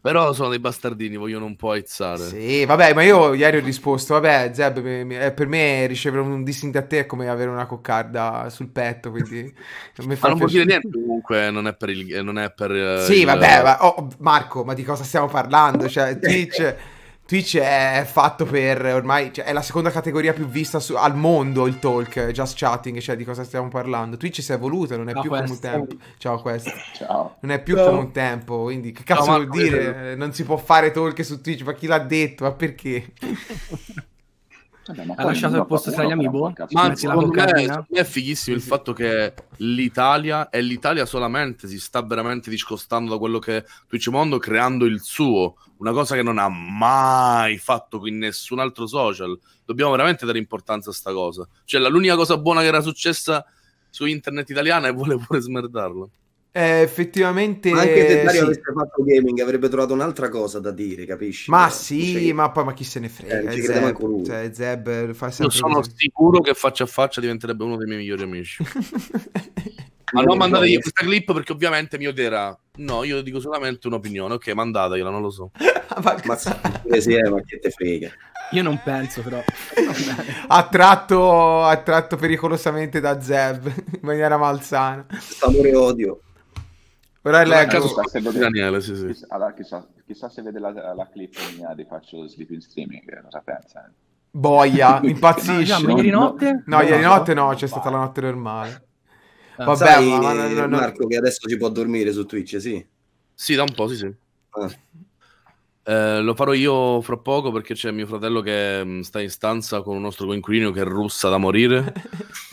Però sono dei bastardini, vogliono un po' aizzare. Sì, vabbè, ma io ieri ho risposto, vabbè, Zeb, eh, per me ricevere un dissing da te è come avere una coccarda sul petto, quindi... Non mi fa ma non vuol dire niente comunque, eh, non è per il... Non è per, eh, sì, il... vabbè, ma, oh, Marco, ma di cosa stiamo parlando? Cioè, Twitch... Twitch è fatto per ormai, cioè, è la seconda categoria più vista su, al mondo il talk, just chatting, cioè di cosa stiamo parlando. Twitch si è evoluta, non è Ciao più come un tempo. Ciao questo. Ciao. Non è più come un tempo, quindi che cazzo Ciao, vuol dire? Non si può fare talk su Twitch, ma chi l'ha detto? Ma perché? Vabbè, ha lasciato il posto tra gli amiibo? Ma anzi, secondo me, è fighissimo il fatto che l'Italia e l'Italia solamente si sta veramente discostando da quello che Twitch Mondo creando il suo, una cosa che non ha mai fatto con nessun altro social. Dobbiamo veramente dare importanza a sta cosa. Cioè, l'unica cosa buona che era successa su internet italiana e vuole pure smerdarlo. Eh, effettivamente. Ma anche se Dario sì. avesse fatto gaming avrebbe trovato un'altra cosa da dire, capisci? Ma eh, sì, cioè... ma poi ma chi se ne frega? Eh, eh Zeb, cioè, Zeb fa Io sono così. sicuro che faccia a faccia diventerebbe uno dei miei migliori amici. ma non io questa clip perché ovviamente mi odierà. No, io dico solamente un'opinione. Ok, mandatela, non lo so. Ah, ma, ma, sì, ma che te frega. Io non penso, però. attratto, attratto pericolosamente da Zeb in maniera malsana. Amore odio. Però è lego. Caso, chissà se vede... Daniele, sì, sì. Chissà, allora, chissà, chissà, se vede la, la clip mia eh, di faccio sleep in streaming, cosa pensa? Eh. Boia, impazzisce. no, diciamo, ieri notte? No, ieri notte no, c'è stata la notte normale. Ah, Vabbè, sai, ma, no, no, Marco che adesso ci può dormire su Twitch, sì? Sì, da un po', sì, sì. Ah. Eh, lo farò io fra poco perché c'è mio fratello che mh, mm, sta in stanza con un nostro coinquilino che è russa da morire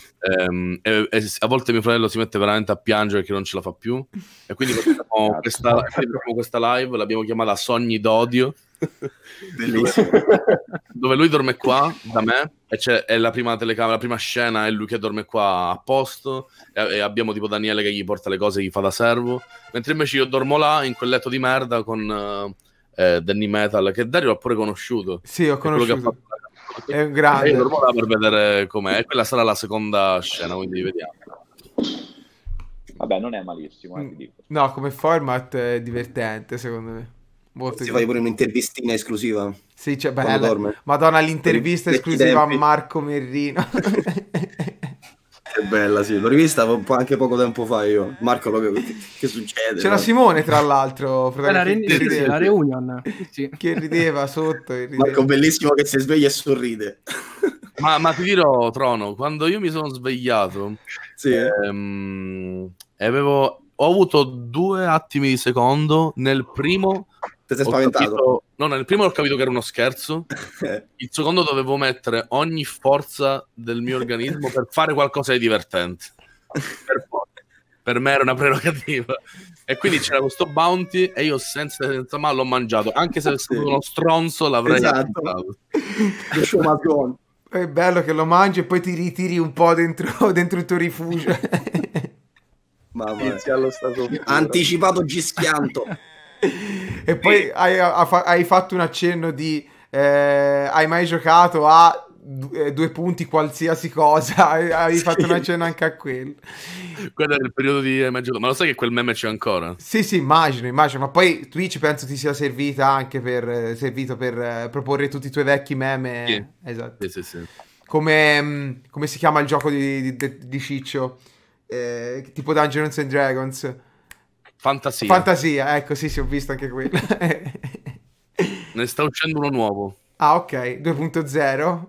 Ehm, e, e, a volte mio fratello si mette veramente a piangere che non ce la fa più. E quindi facciamo questa, questa live, l'abbiamo chiamata Sogni d'odio. Bellissimo. Dove lui dorme qua da me e c'è è la prima telecamera, la prima scena è lui che dorme qua a posto e, e, abbiamo tipo Daniele che gli porta le cose, e gli fa da servo, mentre invece io dormo là in quel letto di merda con eh, Danny Metal che Dario ha pure conosciuto. Sì, ho conosciuto. Quello che ha fatto è un grande. È normale per vedere com'è. Quella sarà la seconda scena, quindi vediamo. Vabbè, non è malissimo, eh, No, come format è divertente, secondo me. Molto Se fai pure un'intervistina esclusiva. Sì, cioè, bella. Madonna, l'intervista esclusiva a Marco Merrino. Che bella, sì. L'ho rivista anche poco tempo fa io. Marco, lo... che, che succede? C'era no? Simone, tra l'altro. Era che, che rideva, la reunion. Sì. Che rideva sotto. Rideva. Marco, bellissimo che si sveglia e sorride. Ma, ma, ti dirò, Trono, quando io mi sono svegliato... Sì. Ehm, avevo, ho avuto due attimi di secondo. Nel primo ti sei spaventato? Capito... No, nel primo ho capito che era uno scherzo. il secondo dovevo mettere ogni forza del mio organismo per fare qualcosa di divertente. Per, per me era una prerogativa. E quindi c'era questo bounty e io senza, senza ma l'ho mangiato. Anche se fosse sì. uno stronzo l'avrei esatto. mangiato. È bello che lo mangi e poi ti ritiri un po' dentro, dentro il tuo rifugio. Mamma mia. Anticipato Gischianto. e poi sì. hai, hai, fatto un accenno di eh, hai mai giocato a eh, due punti qualsiasi cosa hai sì. fatto un accenno anche a quello quello era il periodo di Maggio ma lo sai che quel meme c'è ancora? sì sì immagino immagino ma poi Twitch penso ti sia servita anche per eh, servito per eh, proporre tutti i tuoi vecchi meme sì. esatto sì, sì, come, mm, come si chiama il gioco di, di, di Ciccio eh, tipo Dungeons and Dragons Fantasia. Fantasia, ecco, sì, sì, ho visto anche quello. ne sta uscendo uno nuovo. Ah, ok, 2.0.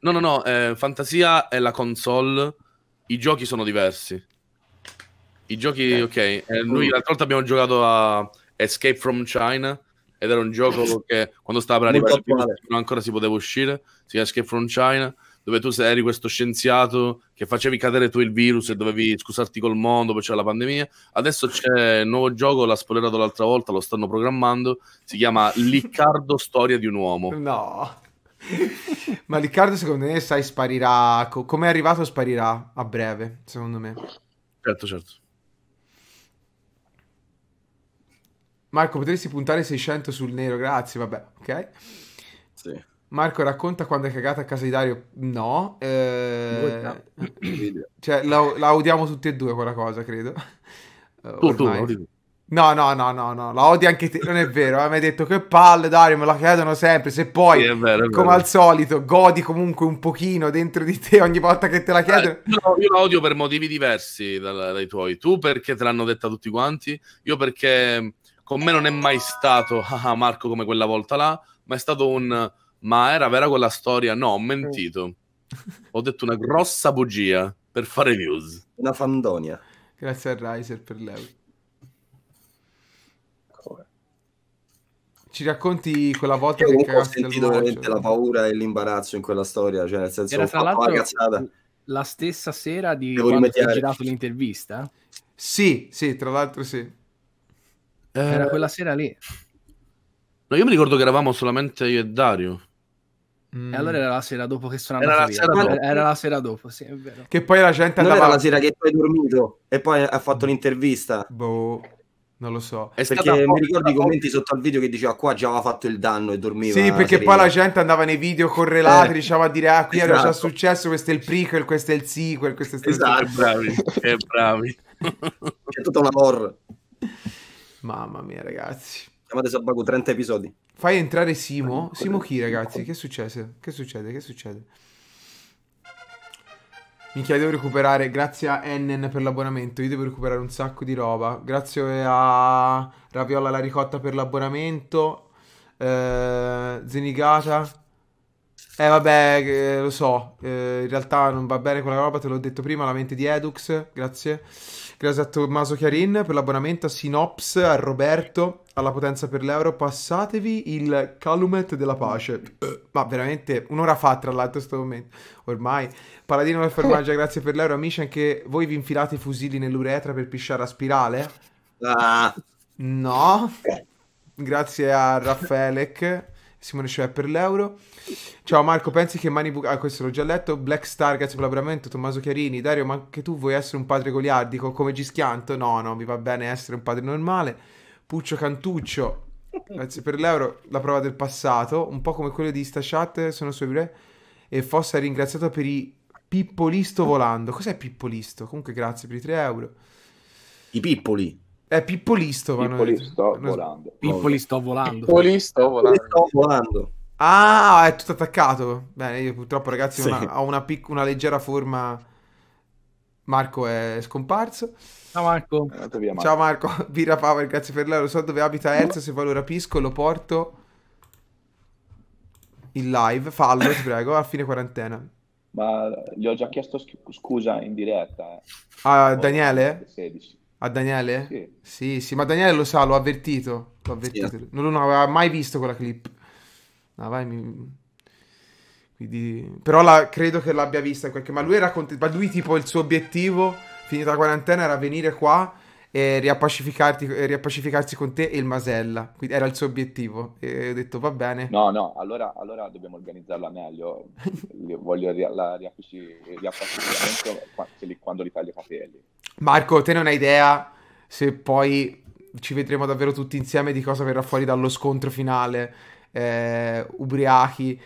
no, no, no, eh, Fantasia è la console, i giochi sono diversi. I giochi, ok, okay. Eh, lui mm. l'altra volta abbiamo giocato a Escape from China ed era un gioco che quando stava per arrivare non ancora si poteva uscire, si chiama Escape from China dove tu eri questo scienziato che facevi cadere tu il virus e dovevi scusarti col mondo perché c'era la pandemia. Adesso c'è il nuovo gioco, l'ha spoilerato l'altra volta, lo stanno programmando, si chiama Liccardo Storia di un uomo. No. Ma Riccardo secondo me sai sparirà, co- come è arrivato sparirà a breve, secondo me. Certo, certo. Marco, potresti puntare 600 sul nero, grazie, vabbè, ok? Sì. Marco racconta quando è cagata a casa di Dario? No, eh... cioè, la, la, odiamo tutti e due quella cosa, credo. Tu, tu, no, no, no, no, no, la odi anche te, non è vero, eh, mi hai detto che palle Dario, me la chiedono sempre, se poi, sì, è vero, è vero. come al solito, godi comunque un pochino dentro di te ogni volta che te la chiedono. Eh, no, io la odio per motivi diversi dal, dai tuoi, tu perché te l'hanno detta tutti quanti, io perché con me non è mai stato, ah, ah, Marco come quella volta là, ma è stato un ma era vera quella storia? No, ho mentito. ho detto una grossa bugia per fare news. Una fandonia. Grazie a Riser per l'euro. Ci racconti quella volta che ho sentito veramente la paura e l'imbarazzo in quella storia, cioè nel senso Era tra l'altro la stessa sera di Devo quando rimediare. girato l'intervista? Sì, sì, tra l'altro sì. Era eh... quella sera lì. No, io mi ricordo che eravamo solamente io e Dario. Mm. E allora era la sera dopo che sono era la, dopo. era la sera dopo, sì, è vero. Che poi la gente andava... Non era la sera che tu hai dormito e poi ha fatto mm. l'intervista. Boh, non lo so. È perché mi ricordo i commenti posta. sotto al video che diceva qua già aveva fatto il danno e dormiva. Sì, perché poi la gente andava nei video correlati, eh. diceva a dire ah qui esatto. era già esatto. successo, questo è il prequel, questo è il sequel, questo è stato... Esatto, bravi, è eh, bravi. C'è tutta una horror. Mamma mia ragazzi. Chiamate Sabago 30 episodi. Fai entrare Simo? Simo chi, ragazzi? Che succede? Che succede? Che succede? Minchia, devo recuperare. Grazie a Ennen per l'abbonamento. Io devo recuperare un sacco di roba. Grazie a Raviola la ricotta per l'abbonamento. Eh, Zenigata. Eh, vabbè, eh, lo so. Eh, in realtà non va bene quella roba, te l'ho detto prima. La mente di Edux. Grazie. Grazie a Tommaso Chiarin per l'abbonamento, a Sinops, a Roberto, alla potenza per l'euro. Passatevi il calumet della pace. Eh, ma veramente, un'ora fa tra l'altro questo momento, ormai. Paladino del Formaggia, grazie per l'euro. Amici, anche voi vi infilate i fusili nell'uretra per pisciare a spirale? Ah. No. Grazie a Raffaelec, Simone Cioè per l'euro. Ciao Marco, pensi che mani bucate... Ah, questo l'ho già letto. Black Star, grazie per l'abbonamento. Tommaso Chiarini. Dario, ma anche tu vuoi essere un padre goliardico come Gischianto? No, no, mi va bene essere un padre normale. Puccio Cantuccio, grazie per l'euro. La prova del passato, un po' come quello di Stachat, sono suoi sobre. E Fossa è ringraziato per i Pippolisto volando. Cos'è Pippolisto? Comunque grazie per i 3 euro. I pippoli. È Pippolisto, Pippoli sto volando. Pippoli sto volando. Pippoli sto volando. Pippoli sto volando. Ah, è tutto attaccato. Bene, io purtroppo ragazzi sì. una, ho una, pic- una leggera forma... Marco è scomparso. Ciao Marco. Eh, via, Marco. Ciao Marco, Vira Power, grazie per l'euro. So dove abita Erzo, se poi lo rapisco lo porto in live. Fallo, ti prego, a fine quarantena. Ma gli ho già chiesto scusa in diretta. Eh. A Daniele? 16. A Daniele? Sì. sì. sì, ma Daniele lo sa, l'ho avvertito. L'ho avvertito. Sì. non aveva mai visto quella clip. Ah, vai, mi... Quindi... Però la... credo che l'abbia vista in qualche... Ma lui era contento... Ma lui tipo il suo obiettivo, finita la quarantena, era venire qua e riappacificarsi con te e il Masella. Quindi era il suo obiettivo. E ho detto va bene. No, no, allora, allora dobbiamo organizzarla meglio. Voglio ri- la riappacific- riappacificamento quando li taglio i capelli. Marco, te non hai idea se poi ci vedremo davvero tutti insieme di cosa verrà fuori dallo scontro finale eh, ubriachi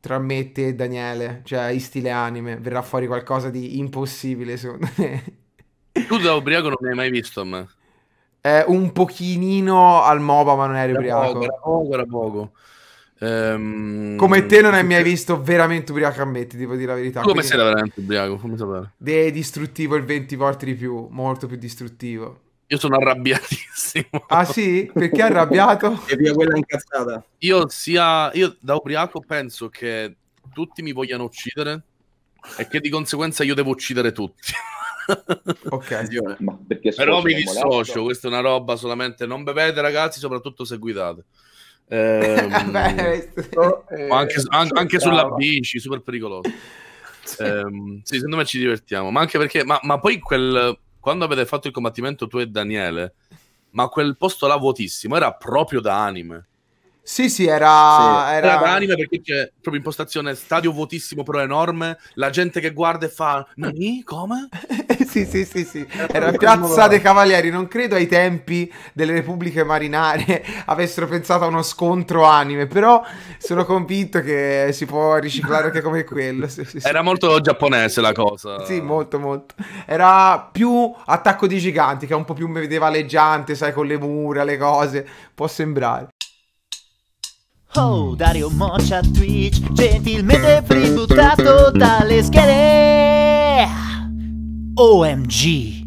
tra me e Daniele, cioè in stile anime, verrà fuori qualcosa di impossibile secondo me. Tu da ubriaco non mi hai mai visto a me. Eh, un pochino al MOBA ma non eri ubriaco. era poco, era poco. Ehm... Come te non hai mai visto veramente ubriaco a me, ti devo dire la verità. Come Quindi... sei veramente ubriaco, fammi sapere. De- distruttivo il 20 volte di più, molto più distruttivo. Io sono arrabbiatissimo. Ah sì? Perché arrabbiato? e via quella incazzata. Io sia... Io da ubriaco penso che tutti mi vogliano uccidere e che di conseguenza io devo uccidere tutti. ok. Ma Però mi dissocio, questa è una roba solamente... Non bevete ragazzi, soprattutto se guidate. Ehm, eh, Beh, anche, anche, anche sulla bici, super pericoloso. Eh, sì, secondo me ci divertiamo, ma anche perché... ma, ma poi quel quando avete fatto il combattimento tu e Daniele, ma quel posto là vuotissimo era proprio da anime. Sì, sì, era... Sì. Era... era anime perché c'è proprio impostazione stadio vuotissimo però enorme, la gente che guarda e fa... Nani? Come? sì, sì, sì, sì. Era Piazza dei Cavalieri. Non credo ai tempi delle Repubbliche Marinare avessero pensato a uno scontro anime, però sono convinto che si può riciclare anche come quello. Sì, sì, sì. Era molto giapponese la cosa. Sì, molto, molto. Era più attacco di giganti, che è un po' più medievaleggiante, sai, con le mura, le cose. Può sembrare. Oh, Dario Mocha Twitch, gentilmente tributato dalle schede OMG